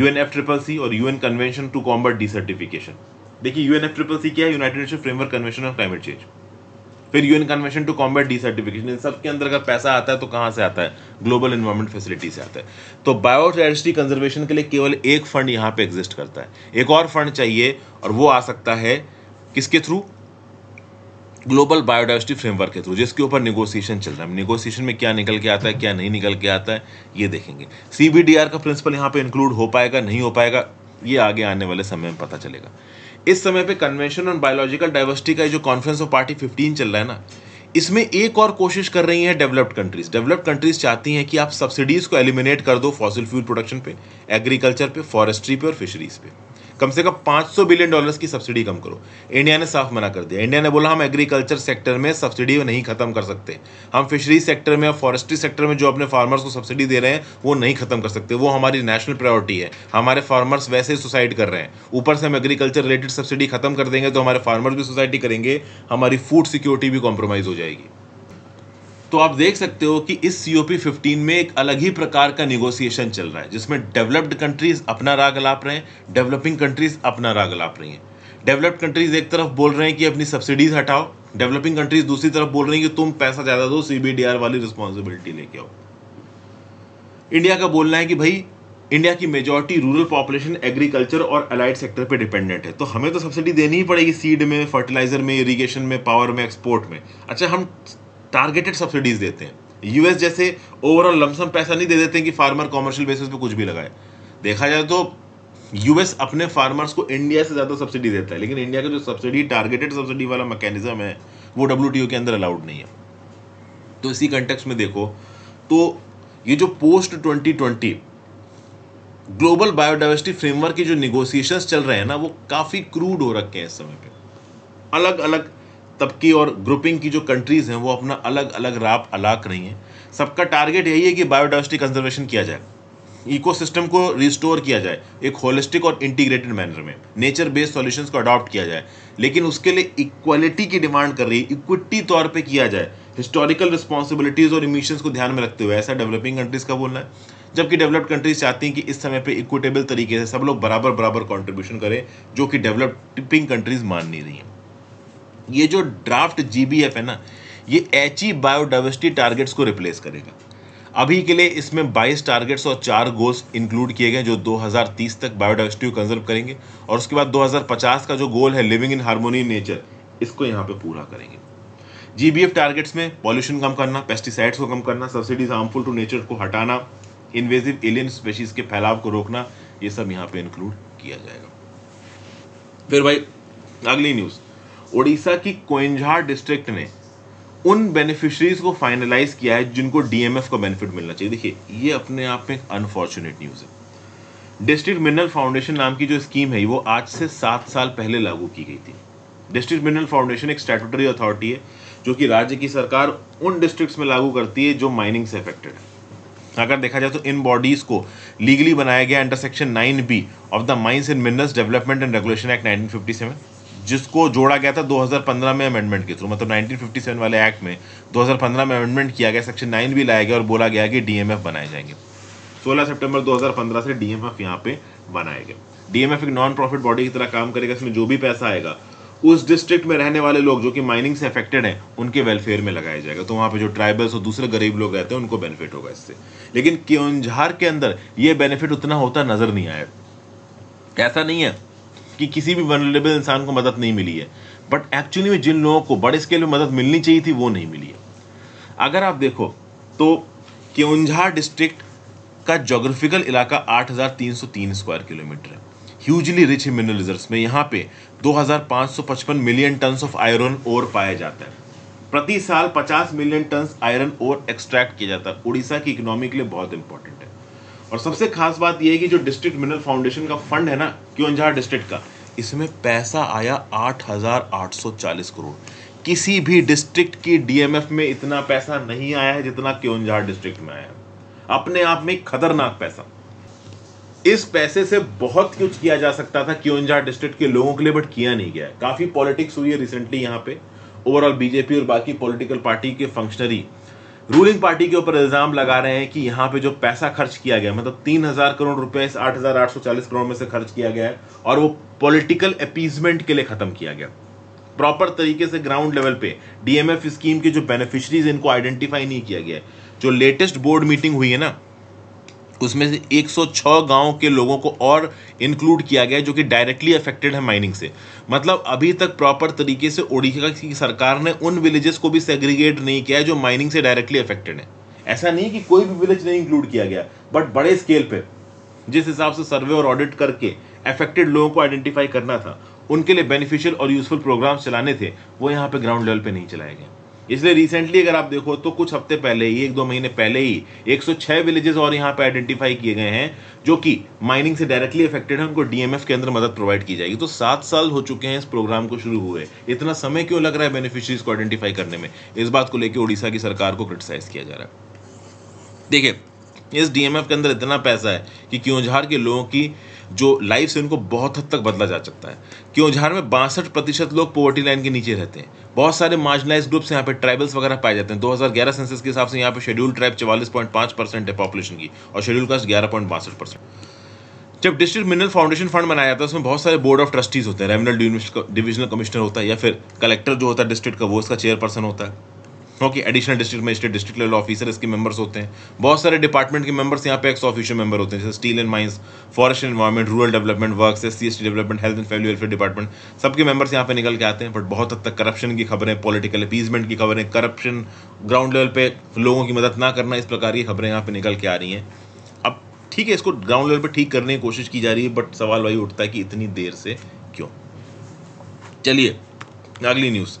UN F triple C और UN convention to combat desertification देखिए यूएन एफ ट्रिपल सी क्या है united nation framework convention of climate change फिर UN convention to combat desertification इन सब के अंदर अगर पैसा आता है तो कहाँ से आता है ग्लोबल इन्वायरमेंट फैसिलिटी से आता है तो बायोडाइवर्सिटी कंजर्वेशन के लिए केवल एक फंड यहाँ पे एग्जिस्ट करता है एक और फंड चाहिए और वो आ सकता है किसके थ्रू ग्लोबल बायोडाइवर्सिटी फ्रेमवर्क के थ्रू जिसके ऊपर निगोसिएशन चल रहा है निगोसिएशन में क्या निकल के आता है क्या नहीं निकल के आता है ये देखेंगे सीबीडीआर का प्रिंसिपल यहाँ पे इंक्लूड हो पाएगा नहीं हो पाएगा ये आगे आने वाले समय में पता चलेगा इस समय पे कन्वेंशन ऑन बायोलॉजिकल डाइवर्सिटी का जो कॉन्फ्रेंस ऑफ पार्टी फिफ्टीन चल रहा है ना इसमें एक और कोशिश कर रही है डेवलप्ड कंट्रीज डेवलप्ड कंट्रीज चाहती हैं कि आप सब्सिडीज को एलिमिनेट कर दो फॉसिल फ्यूल प्रोडक्शन पे एग्रीकल्चर पे फॉरेस्ट्री पे और फिशरीज पे कम से कम 500 बिलियन डॉलर्स की सब्सिडी कम करो इंडिया ने साफ मना कर दिया इंडिया ने बोला हम एग्रीकल्चर सेक्टर में सब्सिडी नहीं खत्म कर सकते हम फिशरीज सेक्टर में और फॉरेस्ट्री सेक्टर में जो अपने फार्मर्स को सब्सिडी दे रहे हैं वो नहीं खत्म कर सकते वो हमारी नेशनल प्रायोरिटी है हमारे फार्मर्स वैसे ही सुसाइड कर रहे हैं ऊपर से हम एग्रीकल्चर रिलेटेड सब्सिडी खत्म कर देंगे तो हमारे फार्मर्स भी सुसाइड करेंगे हमारी फूड सिक्योरिटी भी कॉम्प्रोमाइज हो जाएगी तो आप देख सकते हो कि इस सी ओ पी फिफ्टीन में एक अलग ही प्रकार का निगोसिएशन चल रहा है जिसमें डेवलप्ड कंट्रीज अपना राग लाप रहे हैं डेवलपिंग कंट्रीज अपना राग लाप रही हैं डेवलप्ड कंट्रीज एक तरफ बोल रहे हैं कि अपनी सब्सिडीज हटाओ डेवलपिंग कंट्रीज दूसरी तरफ बोल रही हैं कि तुम पैसा ज़्यादा दो सी बी डी आर वाली रिस्पॉन्सिबिलिटी लेके आओ इंडिया का बोलना है कि भाई इंडिया की मेजोरिटी रूरल पॉपुलेशन एग्रीकल्चर और अलाइड सेक्टर पे डिपेंडेंट है तो हमें तो सब्सिडी देनी ही पड़ेगी सीड में फर्टिलाइजर में इरिगेशन में पावर में एक्सपोर्ट में अच्छा हम टारगेटेड सब्सिडीज देते हैं यूएस जैसे ओवरऑल लमसम पैसा नहीं दे देते हैं कि फार्मर कॉमर्शियल बेसिस पे कुछ भी लगाए देखा जाए तो यूएस अपने फार्मर्स को इंडिया से ज़्यादा सब्सिडी देता है लेकिन इंडिया का जो सब्सिडी टारगेटेड सब्सिडी वाला मैकेनिज्म है वो डब्ल्यू के अंदर अलाउड नहीं है तो इसी कंटेक्स में देखो तो ये जो पोस्ट 2020 ग्लोबल बायोडाइवर्सिटी फ्रेमवर्क की जो निगोसिएशंस चल रहे हैं ना वो काफ़ी क्रूड हो रखे हैं इस समय पे अलग अलग तबके और ग्रुपिंग की जो कंट्रीज़ हैं वो अपना अलग अलग राप अलाक रही हैं सबका टारगेट यही है कि बायोडाइवर्सिटी कंजर्वेशन किया जाए इकोसिस्टम को रिस्टोर किया जाए एक होलिस्टिक और इंटीग्रेटेड मैनर में नेचर बेस्ड सॉल्यूशन को अडॉप्ट किया जाए लेकिन उसके लिए इक्वलिटी की डिमांड कर रही है इक्विटी तौर पे किया जाए हिस्टोरिकल रिस्पॉन्सिबिलिटीज़ और इमिशंस को ध्यान में रखते हुए ऐसा डेवलपिंग कंट्रीज़ का बोलना है जबकि डेवलप्ड कंट्रीज चाहती हैं कि इस समय पे इक्विटेबल तरीके से सब लोग बराबर बराबर कंट्रीब्यूशन करें जो कि डेवलपिंग कंट्रीज मान नहीं रही हैं ये जो ड्राफ्ट जीबीएफ है ना ये एच ई बायोडाइवर्सिटी टारगेट्स को रिप्लेस करेगा अभी के लिए इसमें 22 टारगेट्स और चार गोल्स इंक्लूड किए गए जो 2030 तक बायोडाइवर्सिटी को कंजर्व करेंगे और उसके बाद 2050 का जो गोल है लिविंग इन हारमोनी नेचर इसको यहाँ पे पूरा करेंगे जीबीएफ टारगेट्स में पॉल्यूशन कम करना पेस्टिसाइड्स को कम करना सब्सिडीज हार्मफुल टू नेचर को हटाना इन्वेजिव एलियन स्पेशीज के फैलाव को रोकना ये सब यहाँ पे इंक्लूड किया जाएगा फिर भाई अगली न्यूज़ ओडिशा की कोइंझार डिस्ट्रिक्ट ने उन बेनिफिशरीज को फाइनलाइज किया है जिनको डीएमएफ का बेनिफिट मिलना चाहिए देखिए ये अपने आप में एक अनफॉर्चुनेट न्यूज़ है डिस्ट्रिक्ट मिनरल फाउंडेशन नाम की जो स्कीम है वो आज से सात साल पहले लागू की गई थी डिस्ट्रिक्ट मिनरल फाउंडेशन एक स्टेटूटरी अथॉरिटी है जो कि राज्य की सरकार उन डिस्ट्रिक्ट में लागू करती है जो माइनिंग से अफेक्टेड है अगर देखा जाए तो इन बॉडीज को लीगली बनाया गया under section nine B of the mines and minerals development and regulation act 1957 जिसको जोड़ा गया था 2015 में अमेंडमेंट के थ्रू मतलब 1957 वाले एक्ट में 2015 में अमेंडमेंट किया गया सेक्शन नाइन भी लाया गया और बोला गया कि डीएमएफ बनाए जाएंगे 16 सितंबर 2015 से डीएमएफ यहाँ पे बनाए गए डीएमएफ एक नॉन प्रॉफिट बॉडी की तरह काम करेगा इसमें जो भी पैसा आएगा उस डिस्ट्रिक्ट में रहने वाले लोग जो कि माइनिंग से अफेक्टेड हैं उनके वेलफेयर में लगाया जाएगा तो वहाँ पे जो ट्राइबल्स और दूसरे गरीब लोग रहते हैं उनको बेनिफिट होगा इससे लेकिन क्योंझार के अंदर ये बेनिफिट उतना होता नजर नहीं आया ऐसा नहीं है कि किसी भी वनरेबल इंसान को मदद नहीं मिली है बट एक्चुअली में जिन लोगों को बड़े स्केल में मदद मिलनी चाहिए थी वो नहीं मिली है अगर आप देखो तो केउंझा डिस्ट्रिक्ट का जोग्राफिकल इलाका 8,303 स्क्वायर किलोमीटर है ह्यूजली रिच है मिनरल रिजर्व में यहाँ पे 2,555 million tons of iron ore पाया जाता है प्रति साल 50 million tons iron ore extract किया जाता है उड़ीसा की इकोनॉमी के लिए बहुत इंपॉर्टेंट और सबसे खास बात यह है कि जो डिस्ट्रिक्ट मिनरल फाउंडेशन का फंड है ना क्योंझार डिस्ट्रिक्ट का इसमें पैसा आया 8,840 करोड़ किसी भी डिस्ट्रिक्ट की डीएमएफ में इतना पैसा नहीं आया है जितना क्योंझार डिस्ट्रिक्ट में आया अपने आप में खतरनाक पैसा इस पैसे से बहुत कुछ किया जा सकता था क्योंझार डिस्ट्रिक्ट के लोगों के लिए बट किया नहीं गया काफ़ी पॉलिटिक्स हुई है रिसेंटली यहाँ पे ओवरऑल बीजेपी और बाकी पॉलिटिकल पार्टी के फंक्शनरी रूलिंग पार्टी के ऊपर इल्ज़ाम लगा रहे हैं कि यहाँ पे जो पैसा खर्च किया गया मतलब तीन हज़ार करोड़ रुपए इस आठ हज़ार आठ सौ चालीस करोड़ में से खर्च किया गया है और वो पॉलिटिकल अपीजमेंट के लिए ख़त्म किया गया प्रॉपर तरीके से ग्राउंड लेवल पे डीएमएफ स्कीम के जो बेनिफिशरीज इनको आइडेंटिफाई नहीं किया गया जो लेटेस्ट बोर्ड मीटिंग हुई है ना उसमें से 106 गांव के लोगों को और इंक्लूड किया गया जो कि डायरेक्टली अफेक्टेड है माइनिंग से मतलब अभी तक प्रॉपर तरीके से ओडिशा की सरकार ने उन विलेजेस को भी सेग्रीगेट नहीं किया जो माइनिंग से डायरेक्टली अफेक्टेड है ऐसा नहीं कि कोई भी विलेज नहीं इंक्लूड किया गया बट बड़े स्केल पे जिस हिसाब से सर्वे और ऑडिट करके अफेक्टेड लोगों को आइडेंटिफाई करना था उनके लिए बेनिफिशियल और यूजफुल प्रोग्राम चलाने थे वो यहाँ पे ग्राउंड लेवल पे नहीं चलाए गए इसलिए रिसेंटली अगर आप देखो तो कुछ हफ्ते पहले ही एक दो महीने पहले ही 106 विलेजेस और यहाँ पे आइडेंटिफाई किए गए हैं जो कि माइनिंग से डायरेक्टली अफेक्टेड है उनको डीएमएफ के अंदर मदद प्रोवाइड की जाएगी तो सात साल हो चुके हैं इस प्रोग्राम को शुरू हुए इतना समय क्यों लग रहा है बेनिफिशरीज को आइडेंटिफाई करने में इस बात को लेकर उड़ीसा की सरकार को क्रिटिसाइज किया जा रहा है देखिए इस डीएमएफ के अंदर इतना पैसा है कि क्योंझार के लोगों की जो लाइफ से उनको बहुत हद तक बदला जा सकता है क्यों झार में बासठ प्रतिशत लोग पॉवर्टी लाइन के नीचे रहते हैं बहुत सारे मार्जिनाइज ग्रुप्स यहाँ पे ट्राइबल्स वगैरह पाए जाते हैं 2011 सेंसस के हिसाब से यहाँ पे शेड्यूल ट्राइब चवालीस पॉइंट पाँच परसेंट है पॉपुलेशन की और शेड्यूल कास्ट ग्यारह पॉइंट बासठ परसेंट जब डिस्ट्रिक्ट मिनरल फाउंडेशन फंड बनाया जाता है उसमें बहुत सारे बोर्ड ऑफ ट्रस्टीज होते हैं रेवनल डिविजनल कमिश्नर होता है या फिर कलेक्टर जो होता है डिस्ट्रिक्ट का वो उसका चेयरपर्सन होता है क्योंकि additional district magistrate district level officer इसके मेंबर्स होते हैं बहुत सारे डिपार्टमेंट के मेंबर्स यहाँ पे एक्स ऑफिशियल मेंबर होते हैं जैसे steel and mines forest environment rural development work S C development health and family welfare department सबके मेंबर्स यहाँ पे निकल के आते हैं बट बहुत हद तक करप्शन की खबरें पॉलिटिकल अपीजमेंट की खबरें करप्शन ग्राउंड लेवल पे लोगों की मदद ना करना इस प्रकार की खबरें यहाँ पे निकल के आ रही हैं अब ठीक है इसको ग्राउंड लेवल पर ठीक करने की कोशिश की जा रही है बट सवाल वही उठता है कि इतनी देर से क्यों चलिए अगली news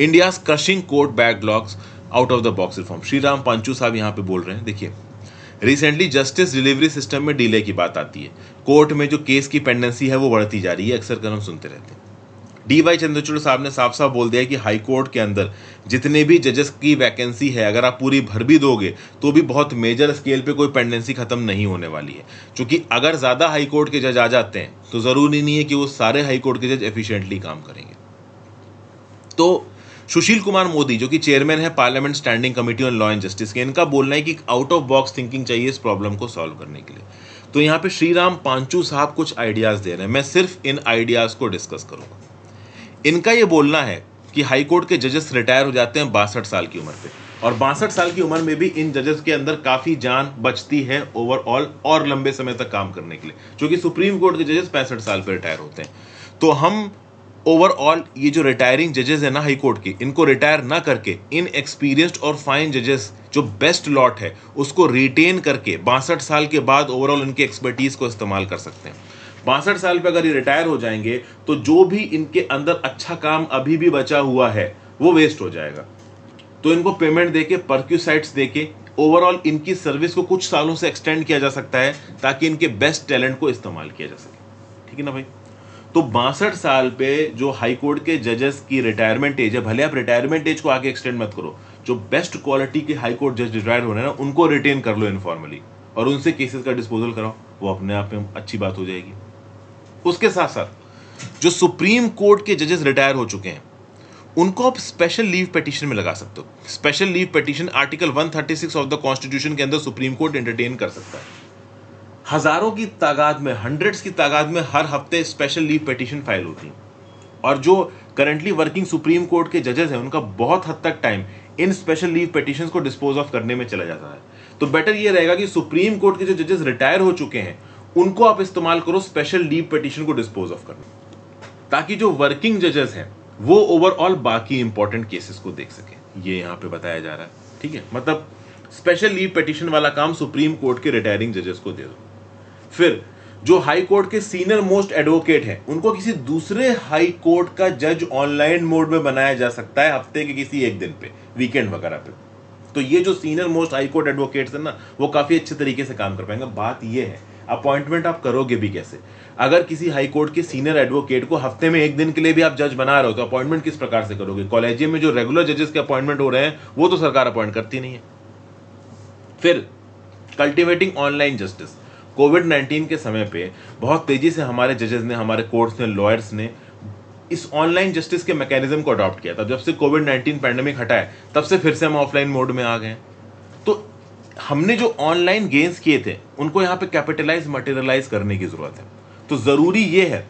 India's crushing court backlogs out of the box reform Shri Ram Panchu साहब यहाँ पे बोल रहे हैं देखिए रिसेंटली जस्टिस डिलीवरी सिस्टम में डिले की बात आती है कोर्ट में जो केस की पेंडेंसी है वो बढ़ती जा रही है अक्सर कर हम सुनते रहते हैं डी वाई चंद्रचूड़ साहब ने साफ साफ बोल दिया कि हाई कोर्ट के अंदर जितने भी जजेस की वैकेंसी है अगर आप पूरी भर भी दोगे तो भी बहुत मेजर स्केल पे कोई पेंडेंसी ख़त्म नहीं होने वाली है क्योंकि अगर ज़्यादा हाई कोर्ट के जज आ जाते हैं तो ज़रूरी नहीं है कि वो सारे हाई कोर्ट के जज एफिशिएंटली काम करेंगे तो सुशील कुमार मोदी जो कि चेयरमैन है parliament standing committee on law and justice के इनका बोलना है कि आउट ऑफ बॉक्स थिंकिंग चाहिए इस प्रॉब्लम को सॉल्व करने के लिए तो यहाँ पे श्री राम पांचू साहब कुछ आइडियाज दे रहे हैं मैं सिर्फ इन आइडियाज को डिस्कस करूंगा इनका ये बोलना है कि हाईकोर्ट के जजेस रिटायर हो जाते हैं बासठ साल की उम्र पे और बासठ साल की उम्र में भी इन जजेस के अंदर काफी जान बचती है ओवरऑल और लंबे समय तक काम करने के लिए क्योंकि सुप्रीम कोर्ट के जजेस पैंसठ साल पर रिटायर होते हैं तो हम ओवरऑल ये जो रिटायरिंग जजेस है ना हाई कोर्ट की इनको रिटायर ना करके इन एक्सपीरियंस्ड और फाइन जजेस जो बेस्ट लॉट है उसको रिटेन करके बासठ साल के बाद ओवरऑल इनके एक्सपर्टीज को इस्तेमाल कर सकते हैं बासठ साल पे अगर ये रिटायर हो जाएंगे तो जो भी इनके अंदर अच्छा काम अभी भी बचा हुआ है वो वेस्ट हो जाएगा तो इनको पेमेंट देके परक्यूसाइट्स देके ओवरऑल इनकी सर्विस को कुछ सालों से एक्सटेंड किया जा सकता है ताकि इनके बेस्ट टैलेंट को इस्तेमाल किया जा सके ठीक है ना भाई तो बासठ साल पे जो हाई कोर्ट के जजेस की रिटायरमेंट एज है भले आप रिटायरमेंट एज को आगे एक्सटेंड मत करो जो बेस्ट क्वालिटी के हाई कोर्ट जज रिटायर हो रहे हैं ना उनको रिटेन कर लो इनफॉर्मली और उनसे केसेस का डिस्पोजल कराओ वो अपने आप में अच्छी बात हो जाएगी उसके साथ साथ जो सुप्रीम कोर्ट के जजेस रिटायर हो चुके हैं उनको आप स्पेशल लीव पटिशन में लगा सकते हो special leave petition article 136 of the constitution के अंदर सुप्रीम कोर्ट एंटरटेन कर सकता है हज़ारों की तादाद में हंड्रेड्स की तादाद में हर हफ्ते स्पेशल लीव पटिशन फाइल होती और जो करंटली वर्किंग सुप्रीम कोर्ट के जजेस हैं उनका बहुत हद तक time in special leave petition को डिस्पोज ऑफ करने में चला जाता है तो बेटर ये रहेगा कि सुप्रीम कोर्ट के जो जजेस रिटायर हो चुके हैं उनको आप इस्तेमाल करो स्पेशल लीव पटिशन को डिस्पोज ऑफ करने ताकि जो वर्किंग जजेस हैं वो ओवरऑल बाकी इंपॉर्टेंट केसेस को देख सके ये यहाँ पे बताया जा रहा है ठीक है मतलब स्पेशल लीव पटिशन वाला काम सुप्रीम कोर्ट के रिटायरिंग जजेस को दे दो फिर जो हाई कोर्ट के सीनियर मोस्ट एडवोकेट हैं उनको किसी दूसरे हाई कोर्ट का जज ऑनलाइन मोड में बनाया जा सकता है हफ्ते के किसी एक दिन पे वीकेंड वगैरह पे तो ये जो senior most high court advocates हैं ना वो काफ़ी अच्छे तरीके से काम कर पाएंगे बात ये है अपॉइंटमेंट आप करोगे भी कैसे अगर किसी हाई कोर्ट के सीनियर एडवोकेट को हफ्ते में एक दिन के लिए भी आप जज बना रहे हो तो अपॉइंटमेंट किस प्रकार से करोगे कॉलेजियम में जो रेगुलर जजेस के अपॉइंटमेंट हो रहे हैं वो तो सरकार अपॉइंट करती नहीं है फिर cultivating online justice Covid nineteen के समय पे बहुत तेजी से हमारे जजेस ने हमारे कोर्ट्स ने लॉयर्स ने इस ऑनलाइन जस्टिस के मैकेनिज्म को अडॉप्ट किया था जब से कोविड नाइन्टीन पैंडमिक हटा है तब से फिर से हम ऑफलाइन मोड में आ गए तो हमने जो ऑनलाइन गेंस किए थे उनको यहाँ पे कैपिटलाइज मटेरियलाइज करने की जरूरत है तो जरूरी ये है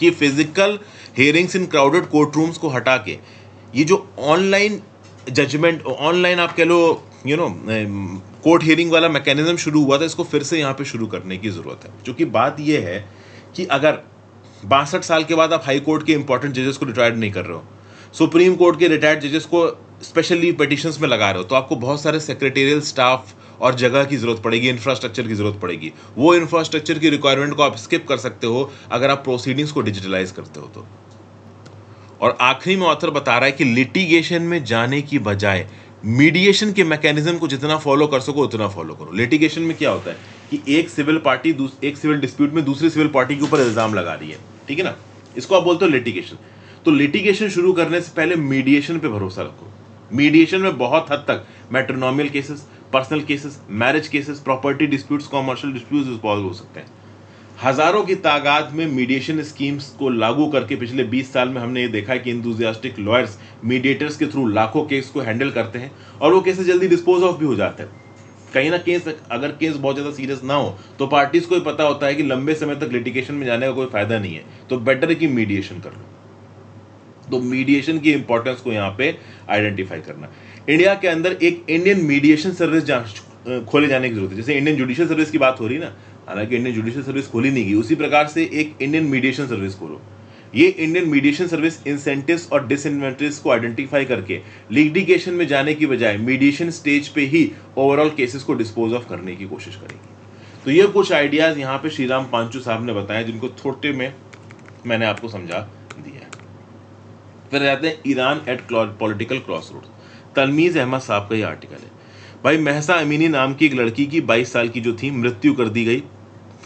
कि physical hearings in crowded court rooms को हटा के ये जो ऑनलाइन जजमेंट ऑनलाइन आप कह लो यू नो कोर्ट हियरिंग वाला मैकेनिज्म शुरू हुआ था इसको फिर से यहाँ पे शुरू करने की ज़रूरत है क्योंकि बात यह है कि अगर बासठ साल के बाद आप हाई कोर्ट के इंपॉर्टेंट जजेस को रिटायर्ड नहीं कर रहे हो सुप्रीम कोर्ट के रिटायर्ड जजेस को स्पेशली पटिशंस में लगा रहे हो तो आपको बहुत सारे सेक्रेटेरियल स्टाफ और जगह की ज़रूरत पड़ेगी इंफ्रास्ट्रक्चर की ज़रूरत पड़ेगी वो इंफ्रास्ट्रक्चर की रिक्वायरमेंट को आप स्किप कर सकते हो अगर आप प्रोसीडिंग्स को डिजिटलाइज करते हो तो और आखिरी में ऑथर बता रहा है कि लिटिगेशन में जाने की बजाय मीडिएशन के मैकेनिज्म को जितना फॉलो कर सको उतना फॉलो करो लिटिगेशन में क्या होता है कि एक सिविल पार्टी एक सिविल डिस्प्यूट में दूसरी सिविल पार्टी के ऊपर इल्जाम लगा रही है ठीक है ना इसको आप बोलते हो लिटिगेशन तो लिटिगेशन शुरू करने से पहले मीडिएशन पे भरोसा रखो मीडिएशन में बहुत हद तक matrimonial cases personal cases marriage cases property disputes commercial disputes involve हो सकते हैं हजारों की तादाद में मीडिएशन स्कीम्स को लागू करके पिछले 20 साल में हमने ये देखा है कि इंदुजियास्टिक लॉयर्स मीडिएटर्स के थ्रू लाखों केस को हैंडल करते हैं और वो केसेस जल्दी डिस्पोज ऑफ भी हो जाते हैं कहीं ना केस अगर केस बहुत ज़्यादा सीरियस ना हो तो पार्टीज को पता होता है कि लंबे समय तक लिटिगेशन में जाने का कोई फायदा नहीं है तो बेटर है कि मीडिएशन कर लो तो मीडिएशन की इंपॉर्टेंस को यहाँ पे आइडेंटिफाई करना इंडिया के अंदर एक इंडियन मीडिएशन सर्विस खोले जाने की जरूरत है जैसे इंडियन जुडिशियल सर्विस की बात हो रही है ना हालांकि इंडियन जुडिशियल सर्विस खोली नहीं गई उसी प्रकार से एक इंडियन मीडिएशन सर्विस खोलो ये इंडियन मीडिएशन सर्विस इंसेंटिव्स और डिसइन्वेंटिव्स को आइडेंटिफाई करके लिगडिकेशन में जाने की बजाय मीडिएशन स्टेज पे ही ओवरऑल केसेस को डिस्पोज ऑफ करने की कोशिश करेगी तो ये कुछ आइडियाज यहाँ पे श्रीराम पांचू साहब ने बताया जिनको छोटे में मैंने आपको समझा दिया फिर रहते हैं Iran at political cross road Talmiz Ahmad साहब का ये आर्टिकल है भाई महसा अमीनी नाम की एक लड़की की 22 साल की जो थी मृत्यु कर दी गई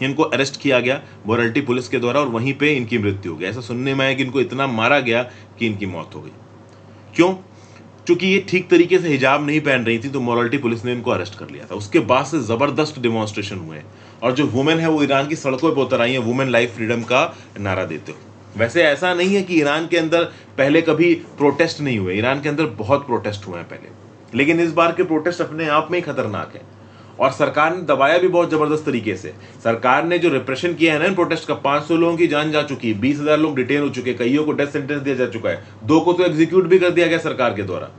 इनको अरेस्ट किया गया बोरल्टी पुलिस के द्वारा और वहीं पे इनकी मृत्यु हो गई ऐसा सुनने में आया कि इनको इतना मारा गया कि इनकी मौत हो गई क्यों क्योंकि ये ठीक तरीके से हिजाब नहीं पहन रही थी तो मोरल्टी पुलिस ने इनको अरेस्ट कर लिया था उसके बाद से ज़बरदस्त डिमॉन्स्ट्रेशन हुए और जो वुमेन है वो ईरान की सड़कों पर उतर आई है वुमेन लाइफ फ्रीडम का नारा देते हो वैसे ऐसा नहीं है कि ईरान के अंदर पहले कभी प्रोटेस्ट नहीं हुए ईरान के अंदर बहुत प्रोटेस्ट हुए हैं पहले लेकिन इस बार के प्रोटेस्ट अपने आप में ही खतरनाक है और सरकार ने दबाया भी बहुत ज़बरदस्त तरीके से सरकार ने जो रिप्रेशन किया है ना इन प्रोटेस्ट का 500 लोगों की जान जा चुकी है बीस हजार लोग डिटेन हो चुके हैं कईयों को डेथ सेंटेंस दिया जा चुका है दो को तो एग्जीक्यूट भी कर दिया गया सरकार के द्वारा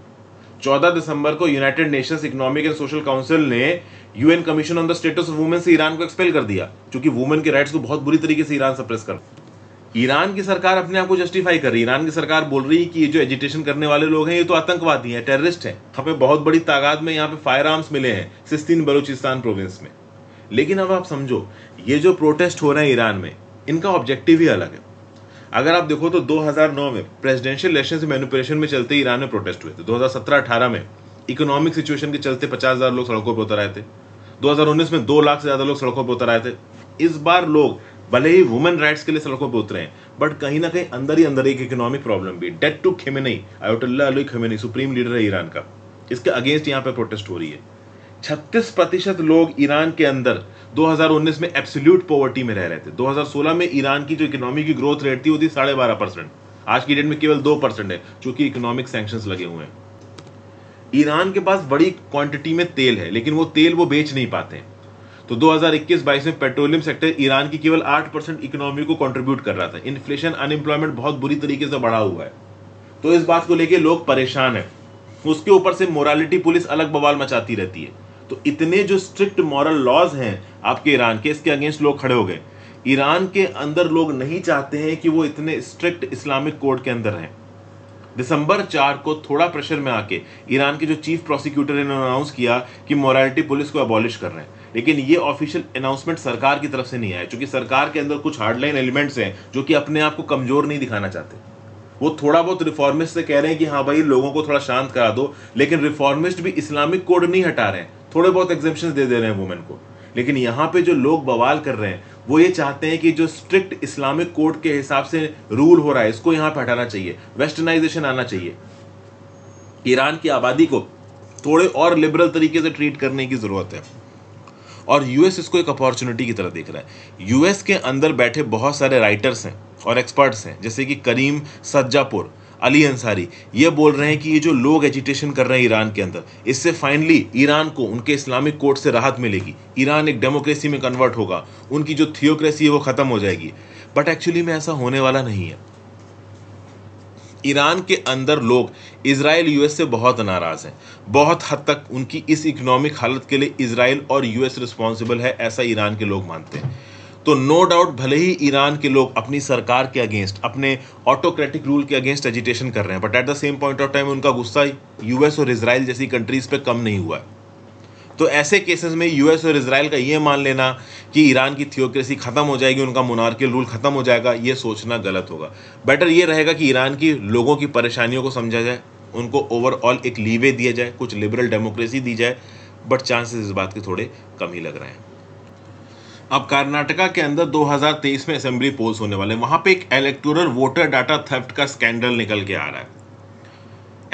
चौदह दिसंबर को United Nations Economic and Social Council ने UN Commission on the Status of Women से ईरान को एक्सपेल कर दिया क्योंकि वुमेन के राइट्स को बहुत बुरी तरीके से ईरान सप्रेस कर ईरान की सरकार अपने आप को जस्टिफाई कर रही है ईरान की सरकार बोल रही है कि ये जो एजिटेशन करने वाले लोग हैं ये तो आतंकवादी हैं टेररिस्ट हैं हमें बहुत बड़ी तादाद में यहाँ पे फायर आर्म्स मिले हैं सिस्तीन बलूचिस्तान प्रोविंस में लेकिन अब आप समझो ये जो प्रोटेस्ट हो रहे हैं ईरान में इनका ऑब्जेक्टिव ही अलग है अगर आप देखो तो 2009 में प्रेसिडेंशियल इलेक्शन से मैनिपुलेशन में चलते ईरान में प्रोटेस्ट हुए थे 2017-18 में इकोनॉमिक सिचुएशन के चलते 50,000 लोग सड़कों पर उतर आए थे 2019 में दो लाख से ज्यादा लोग सड़कों पर उतर आए थे इस बार लोग भले ही वुमेन राइट्स के लिए सड़कों पर उतरे हैं बट कहीं ना कहीं अंदर ही अंदर एक इकोनॉमिक प्रॉब्लम भी due to Khamenei Ayatollah Ali Khamenei supreme leader है ईरान का इसके अगेंस्ट यहाँ पर प्रोटेस्ट हो रही है छत्तीस प्रतिशत लोग ईरान के अंदर 2019 में एब्सोल्यूट पॉवर्टी में रह रहे थे 2016 में ईरान की जो इकोनॉमी की ग्रोथ रेट थी वो थी साढ़े बारह परसेंट आज की डेट में केवल दो परसेंट है चूंकि इकोनॉमिक सेंक्शन लगे हुए हैं ईरान के पास बड़ी क्वांटिटी में तेल है लेकिन वो तेल वो बेच नहीं पाते हैं तो 2021-22 में पेट्रोलियम सेक्टर ईरान की केवल 8 परसेंट इकोनॉमी को कंट्रीब्यूट कर रहा था इन्फ्लेशन अनएम्प्लॉयमेंट बहुत बुरी तरीके से बढ़ा हुआ है तो इस बात को लेकर लोग परेशान हैं उसके ऊपर से मोरालिटी पुलिस अलग बवाल मचाती रहती है तो इतने जो स्ट्रिक्ट मॉरल लॉज हैं आपके ईरान के इसके अगेंस्ट लोग खड़े हो गए ईरान के अंदर लोग नहीं चाहते हैं कि वो इतने स्ट्रिक्ट इस्लामिक कोड के अंदर रहें दिसंबर चार को थोड़ा प्रेशर में आके ईरान के जो चीफ प्रोसिक्यूटर ने अनाउंस किया कि मोरालिटी पुलिस को अबॉलिश कर रहे हैं लेकिन ये ऑफिशियल अनाउंसमेंट सरकार की तरफ से नहीं आया क्योंकि सरकार के अंदर कुछ हार्डलाइन एलिमेंट्स हैं जो कि अपने आप को कमजोर नहीं दिखाना चाहते वो थोड़ा बहुत रिफॉर्मिस्ट से कह रहे हैं कि हाँ भाई लोगों को थोड़ा शांत करा दो लेकिन रिफॉर्मिस्ट भी इस्लामिक कोड नहीं हटा रहे हैं थोड़े बहुत एग्जेप्शन दे दे रहे हैं वुमेन को लेकिन यहाँ पे जो लोग बवाल कर रहे हैं वो ये चाहते हैं कि जो स्ट्रिक्ट इस्लामिक कोड के हिसाब से रूल हो रहा है इसको यहाँ पे हटाना चाहिए वेस्टर्नाइजेशन आना चाहिए ईरान की आबादी को थोड़े और लिबरल तरीके से ट्रीट करने की जरूरत है और यूएस इसको एक अपॉर्चुनिटी की तरह देख रहा है यूएस के अंदर बैठे बहुत सारे राइटर्स हैं और एक्सपर्ट्स हैं जैसे कि करीम सज्जापुर अली अंसारी ये बोल रहे हैं कि ये जो लोग एजिटेशन कर रहे हैं ईरान के अंदर इससे फाइनली ईरान को उनके इस्लामिक कोर्ट से राहत मिलेगी ईरान एक डेमोक्रेसी में कन्वर्ट होगा उनकी जो थियोक्रेसी है वो ख़त्म हो जाएगी बट एक्चुअली में ऐसा होने वाला नहीं है ईरान के अंदर लोग इसराइल यूएस से बहुत नाराज़ हैं बहुत हद तक उनकी इस इकोनॉमिक हालत के लिए इसराइल और यूएस रिस्पॉन्सिबल है ऐसा ईरान के लोग मानते हैं तो नो डाउट भले ही ईरान के लोग अपनी सरकार के अगेंस्ट अपने ऑटोक्रेटिक रूल के अगेंस्ट एजिटेशन कर रहे हैं but at the same point of time उनका गुस्सा यूएस और इसराइल जैसी कंट्रीज पर कम नहीं हुआ है तो ऐसे केसेस में यूएस और इसराइल का ये मान लेना कि ईरान की थियोक्रेसी ख़त्म हो जाएगी उनका मोनार्कियल रूल ख़त्म हो जाएगा ये सोचना गलत होगा बेटर ये रहेगा कि ईरान की लोगों की परेशानियों को समझा जाए उनको ओवरऑल एक लीवे दिया जाए कुछ लिबरल डेमोक्रेसी दी जाए बट चांसेस इस बात के थोड़े कम ही लग रहे हैं अब कर्नाटका के अंदर 2023 में असेंबली पोल्स होने वाले हैं वहाँ पे एक इलेक्टोरल वोटर डाटा थेफ्ट का स्कैंडल निकल के आ रहा है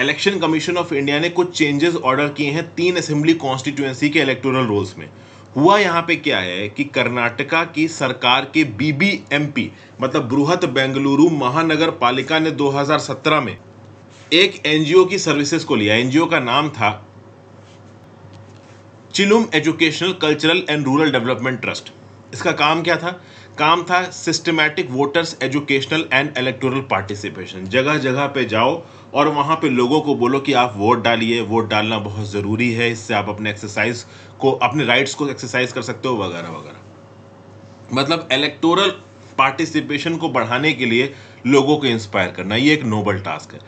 इलेक्शन कमीशन ऑफ इंडिया ने कुछ चेंजेस ऑर्डर किए हैं तीन असेंबली कॉन्स्टिट्यूएंसी के इलेक्टोरल रूल्स में हुआ यहाँ पे क्या है कि कर्नाटका की सरकार के बीबीएमपी मतलब बृहत बेंगलुरु महानगर पालिका ने 2017 में एक एनजीओ की सर्विसेज को लिया एनजीओ का नाम था Chilume educational cultural and rural development trust इसका काम क्या था काम था systematic voters educational and electoral participation जगह जगह पे जाओ और वहाँ पे लोगों को बोलो कि आप वोट डालिए वोट डालना बहुत ज़रूरी है इससे आप अपने एक्सरसाइज को अपने राइट्स को एक्सरसाइज कर सकते हो वगैरह वगैरह मतलब इलेक्टोरल पार्टिसिपेशन को बढ़ाने के लिए लोगों को इंस्पायर करना ये एक नोबल टास्क है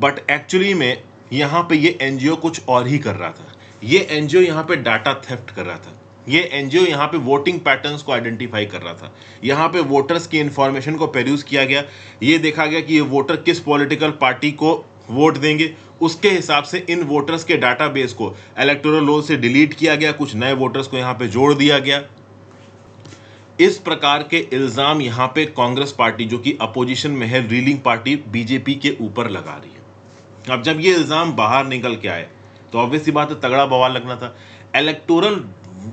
बट एक्चुअली में यहाँ पे ये एनजीओ कुछ और ही कर रहा था ये एनजीओ यहाँ पे डाटा थेफ्ट कर रहा था ये एनजीओ यहाँ पे वोटिंग पैटर्न्स को आइडेंटिफाई कर रहा था यहाँ पे वोटर्स की इन्फॉर्मेशन को प्रोड्यूस किया गया ये देखा गया कि ये वोटर किस पॉलिटिकल पार्टी को वोट देंगे उसके हिसाब से इन वोटर्स के डाटाबेस को इलेक्टोरल रोल से डिलीट किया गया कुछ नए वोटर्स को यहाँ पे जोड़ दिया गया इस प्रकार के इल्ज़ाम यहाँ पे कांग्रेस पार्टी जो कि अपोजिशन में है रीलिंग पार्टी बीजेपी के ऊपर लगा रही है अब जब ये इल्ज़ाम बाहर निकल के आए तो ऑब्वियसली बात है तगड़ा बवाल लगना था इलेक्टोरल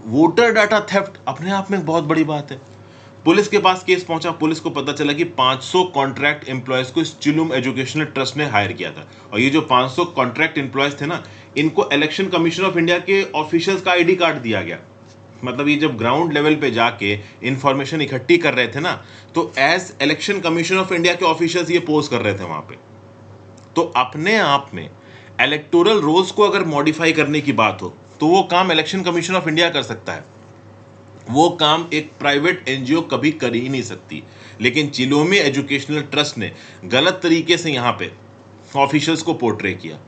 वोटर डाटा थेफ्ट अपने आप में बहुत बड़ी बात है पुलिस के पास केस पहुंचा पुलिस को पता चला कि 500 कॉन्ट्रैक्ट एम्प्लॉयज को चिलुम एजुकेशनल ट्रस्ट ने हायर किया था और ये जो 500 कॉन्ट्रैक्ट एम्प्लॉयज थे ना इनको इलेक्शन कमीशन ऑफ इंडिया के ऑफिशियल्स का आईडी कार्ड दिया गया मतलब ये जब ग्राउंड लेवल पे जाके इंफॉर्मेशन इकट्ठी कर रहे थे ना तो as Election commission of India के ऑफिशियल्स ये पोस्ट कर रहे थे वहां पे तो अपने आप में इलेक्टोरल रोल्स को अगर मॉडिफाई करने की बात हो तो वो काम इलेक्शन कमीशन ऑफ इंडिया कर सकता है वो काम एक प्राइवेट एनजीओ कभी कर ही नहीं सकती लेकिन चिलोमी एजुकेशनल ट्रस्ट ने गलत तरीके से यहाँ पे ऑफिशियल्स को पोर्ट्रे किया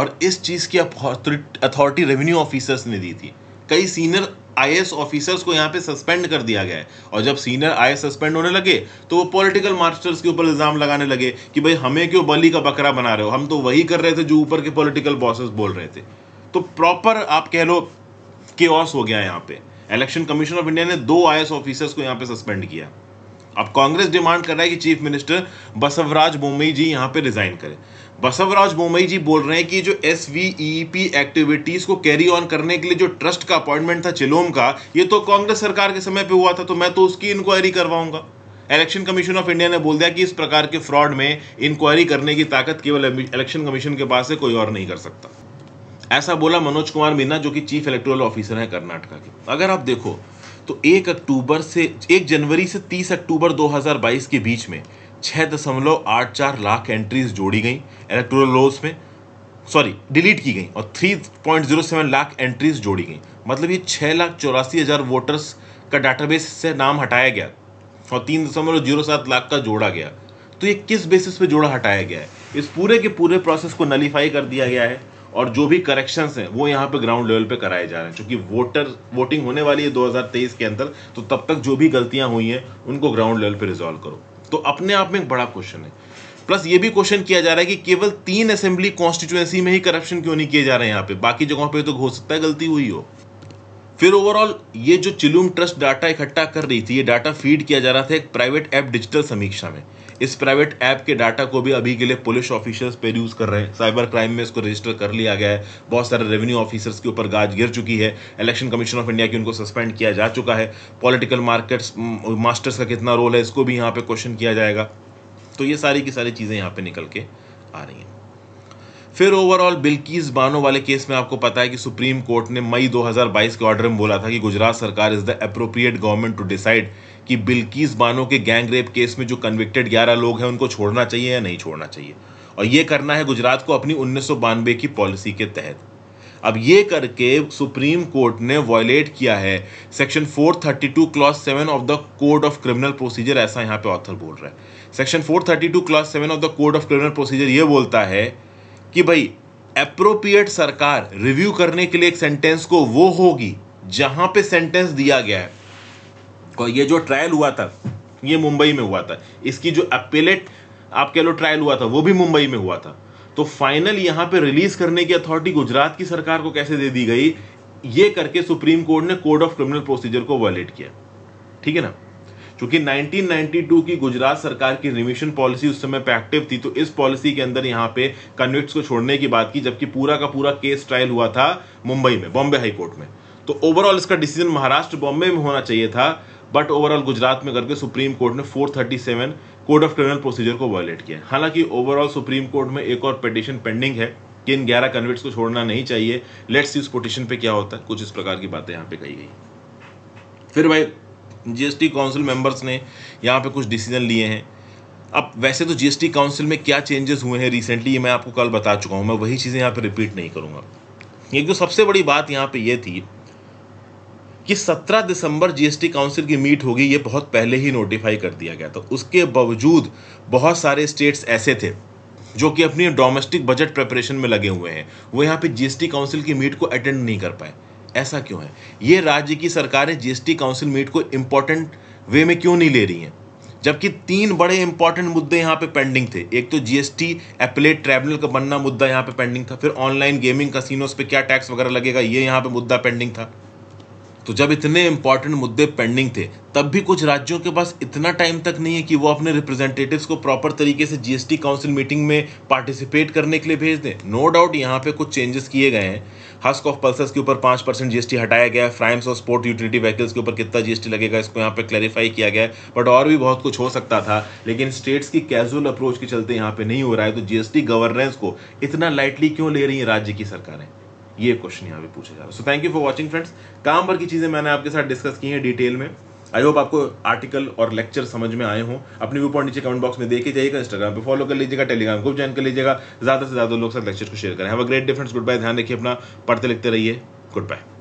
और इस चीज़ की अथॉरिटी रेवेन्यू ऑफिसर्स ने दी थी कई सीनियर आई ऑफिसर्स को यहाँ पे सस्पेंड कर दिया गया है और जब सीनियर आई सस्पेंड होने लगे तो वो पॉलिटिकल मास्टर्स के ऊपर इल्ज़ाम लगाने लगे कि भाई हमें क्यों बली का बकरा बना रहे हो हम तो वही कर रहे थे जो ऊपर के पॉलिटिकल बॉसेस बोल रहे थे तो प्रॉपर आप कह लो के हो गया यहाँ पे इलेक्शन कमीशन ऑफ इंडिया ने दो आई ऑफिसर्स को यहाँ पे सस्पेंड किया अब कांग्रेस डिमांड कर रहा है कि चीफ मिनिस्टर बसवराज बोमई जी यहां पे रिजाइन करें बसवराज बोमई जी बोल रहे हैं कि जो एस वी एक्टिविटीज को कैरी ऑन करने के लिए जो ट्रस्ट का अपॉइंटमेंट था चिलोम का ये तो कांग्रेस सरकार के समय पे हुआ था तो मैं तो उसकी इंक्वायरी करवाऊंगा इलेक्शन कमीशन ऑफ इंडिया ने बोल दिया कि इस प्रकार के फ्रॉड में इंक्वायरी करने की ताकत केवल इलेक्शन कमीशन के पास है कोई और नहीं कर सकता ऐसा बोला मनोज कुमार मीना जो कि चीफ इलेक्टोरल ऑफिसर हैं कर्नाटका के अगर आप देखो तो एक अक्टूबर से एक जनवरी से तीस अक्टूबर 2022 के बीच में छः दशमलव आठ चार लाख एंट्रीज जोड़ी गई इलेक्टोरल रोल्स में सॉरी डिलीट की गई और three point zero seven lakh entries जोड़ी गई मतलब ये छः लाख चौरासी हज़ार वोटर्स का डाटाबेस से नाम हटाया गया और तीन दशमलव जीरो सात लाख का जोड़ा गया तो ये किस बेसिस पे जोड़ा हटाया गया है इस पूरे के पूरे प्रोसेस को नलीफाई कर दिया गया है और जो भी करेक्शन हैं वो यहाँ पे ग्राउंड लेवल पे कराए जा रहे हैं क्योंकि वोटर वोटिंग होने वाली है 2023 के अंदर तो तब तक जो भी गलतियां हुई हैं उनको ग्राउंड लेवल पे रिजॉल्व करो तो अपने आप में एक बड़ा क्वेश्चन है प्लस ये भी क्वेश्चन किया जा रहा है कि केवल तीन असेंबली कॉन्स्टिट्यूएंसी में ही करप्शन क्यों नहीं किए जा रहे हैं यहाँ पे बाकी जगहों पर तो हो सकता है गलती हुई हो फिर ओवरऑल ये जो चिलूम ट्रस्ट डाटा इकट्ठा कर रही थी ये डाटा फीड किया जा रहा था एक प्राइवेट ऐप डिजिटल समीक्षा में इस प्राइवेट ऐप के डाटा को भी अभी के लिए पुलिस ऑफिसर्स पे यूज़ कर रहे हैं साइबर क्राइम में इसको रजिस्टर कर लिया गया है बहुत सारे रेवेन्यू ऑफिसर्स के ऊपर गाज गिर चुकी है इलेक्शन कमीशन ऑफ इंडिया की उनको सस्पेंड किया जा चुका है पॉलिटिकल मार्केट्स मास्टर्स का कितना रोल है इसको भी यहाँ पर क्वेश्चन किया जाएगा तो ये सारी की सारी चीज़ें यहाँ पर निकल के आ रही हैं फिर ओवरऑल बिल्कीस बानो वाले केस में आपको पता है कि सुप्रीम कोर्ट ने मई 2022 के ऑर्डर में बोला था कि गुजरात सरकार is the appropriate government to decide कि बिल्किस बानो के गैंग रेप केस में जो कन्विक्टेड ग्यारह लोग हैं उनको छोड़ना चाहिए या नहीं छोड़ना चाहिए और ये करना है गुजरात को अपनी उन्नीस की पॉलिसी के तहत अब ये करके सुप्रीम कोर्ट ने वॉयलेट किया है section 432 clause 7 of the code of criminal procedure ऐसा यहाँ पे ऑथर बोल रहा है section 432 clause 7 of the code of criminal procedure ये बोलता है कि भाई अप्रोप्रिएट सरकार रिव्यू करने के लिए एक सेंटेंस को वो होगी जहां पे सेंटेंस दिया गया है ये जो ट्रायल हुआ था ये मुंबई में हुआ था इसकी जो अपेलेट आप कह लो ट्रायल हुआ था वो भी मुंबई में हुआ था तो फाइनल यहाँ पे रिलीज करने की अथॉरिटी गुजरात की सरकार को कैसे दे दी गई ये करके सुप्रीम कोर्ट ने कोड ऑफ क्रिमिनल प्रोसीजर को वायलेट किया ठीक है ना क्योंकि 1992 की गुजरात सरकार की रिमिशन पॉलिसी उस समय पे एक्टिव थी तो इस पॉलिसी के अंदर यहाँ पे कन्विक्ट्स को छोड़ने की बात की जबकि पूरा का पूरा केस ट्रायल हुआ था मुंबई में बॉम्बे हाईकोर्ट में तो ओवरऑल इसका डिसीजन महाराष्ट्र बॉम्बे में होना चाहिए था बट ओवरऑल गुजरात में करके सुप्रीम कोर्ट ने 437 कोड ऑफ क्रिमिनल प्रोसीजर को वायलेट किया हालांकि ओवरऑल सुप्रीम कोर्ट में एक और पिटिशन पेंडिंग है कि इन 11 कन्विट्स को छोड़ना नहीं चाहिए लेट्स इस पिटिशन पे क्या होता है कुछ इस प्रकार की बातें यहाँ पे कही गई फिर भाई जीएसटी काउंसिल मेंबर्स ने यहाँ पे कुछ डिसीजन लिए हैं अब वैसे तो जीएसटी काउंसिल में क्या चेंजेस हुए हैं रिसेंटली मैं आपको कल बता चुका हूँ मैं वही चीज़ें यहाँ पर रिपीट नहीं करूँगा ये जो सबसे बड़ी बात यहाँ पर यह थी कि 17 दिसंबर जीएसटी काउंसिल की मीट होगी ये बहुत पहले ही नोटिफाई कर दिया गया था उसके बावजूद बहुत सारे स्टेट्स ऐसे थे जो कि अपनी डोमेस्टिक बजट प्रेपरेशन में लगे हुए हैं वो यहाँ पे जीएसटी काउंसिल की मीट को अटेंड नहीं कर पाए ऐसा क्यों है ये राज्य की सरकारें जीएसटी काउंसिल मीट को इम्पोर्टेंट वे में क्यों नहीं ले रही हैं जबकि तीन बड़े इंपॉर्टेंट मुद्दे यहाँ पे पेंडिंग थे एक तो जीएसटी एपलेट ट्रैवल का बनना मुद्दा यहाँ पे पेंडिंग था फिर ऑनलाइन गेमिंग कसिनोस पे क्या टैक्स वगैरह लगेगा ये यहाँ पे मुद्दा पेंडिंग था तो जब इतने इंपॉर्टेंट मुद्दे पेंडिंग थे तब भी कुछ राज्यों के पास इतना टाइम तक नहीं है कि वो अपने रिप्रेजेंटेटिव्स को प्रॉपर तरीके से जीएसटी काउंसिल मीटिंग में पार्टिसिपेट करने के लिए भेज दें नो डाउट यहाँ पे कुछ चेंजेस किए गए हैं हस्क ऑफ पल्सर्स के ऊपर पाँच परसेंट जीएसटी हटाया गया है फ्राइम्स और स्पोर्ट यूटिलिटी व्हीकल्स के ऊपर कितना जीएसटी लगेगा इसको यहाँ पे क्लैरिफाई किया गया है बट और भी बहुत कुछ हो सकता था लेकिन स्टेट्स की कैजुअल अप्रोच के चलते यहाँ पे नहीं हो रहा है तो जीएसटी गवर्नेंस को इतना लाइटली क्यों ले रही है राज्य की सरकारें ये क्वेश्चन यहाँ पे पूछा जा रहा है so thank you for watching friends काम भर की चीज़ें मैंने आपके साथ डिस्कस की हैं डिटेल में आई होप आपको आर्टिकल और लेक्चर समझ में आए हो अपने व्यू पॉइंट नीचे कमेंट बॉक्स में देखे जाइएगा इंस्टाग्राम पे फॉलो कर लीजिएगा टेलीग्राम ग्रुप ज्वाइन कर लीजिएगा ज़्यादा से ज़्यादा लोग साथ लेक्चर को शेयर करें have a great difference good bye ध्यान रखिए अपना पढ़ते लिखते रहिए गुड बाय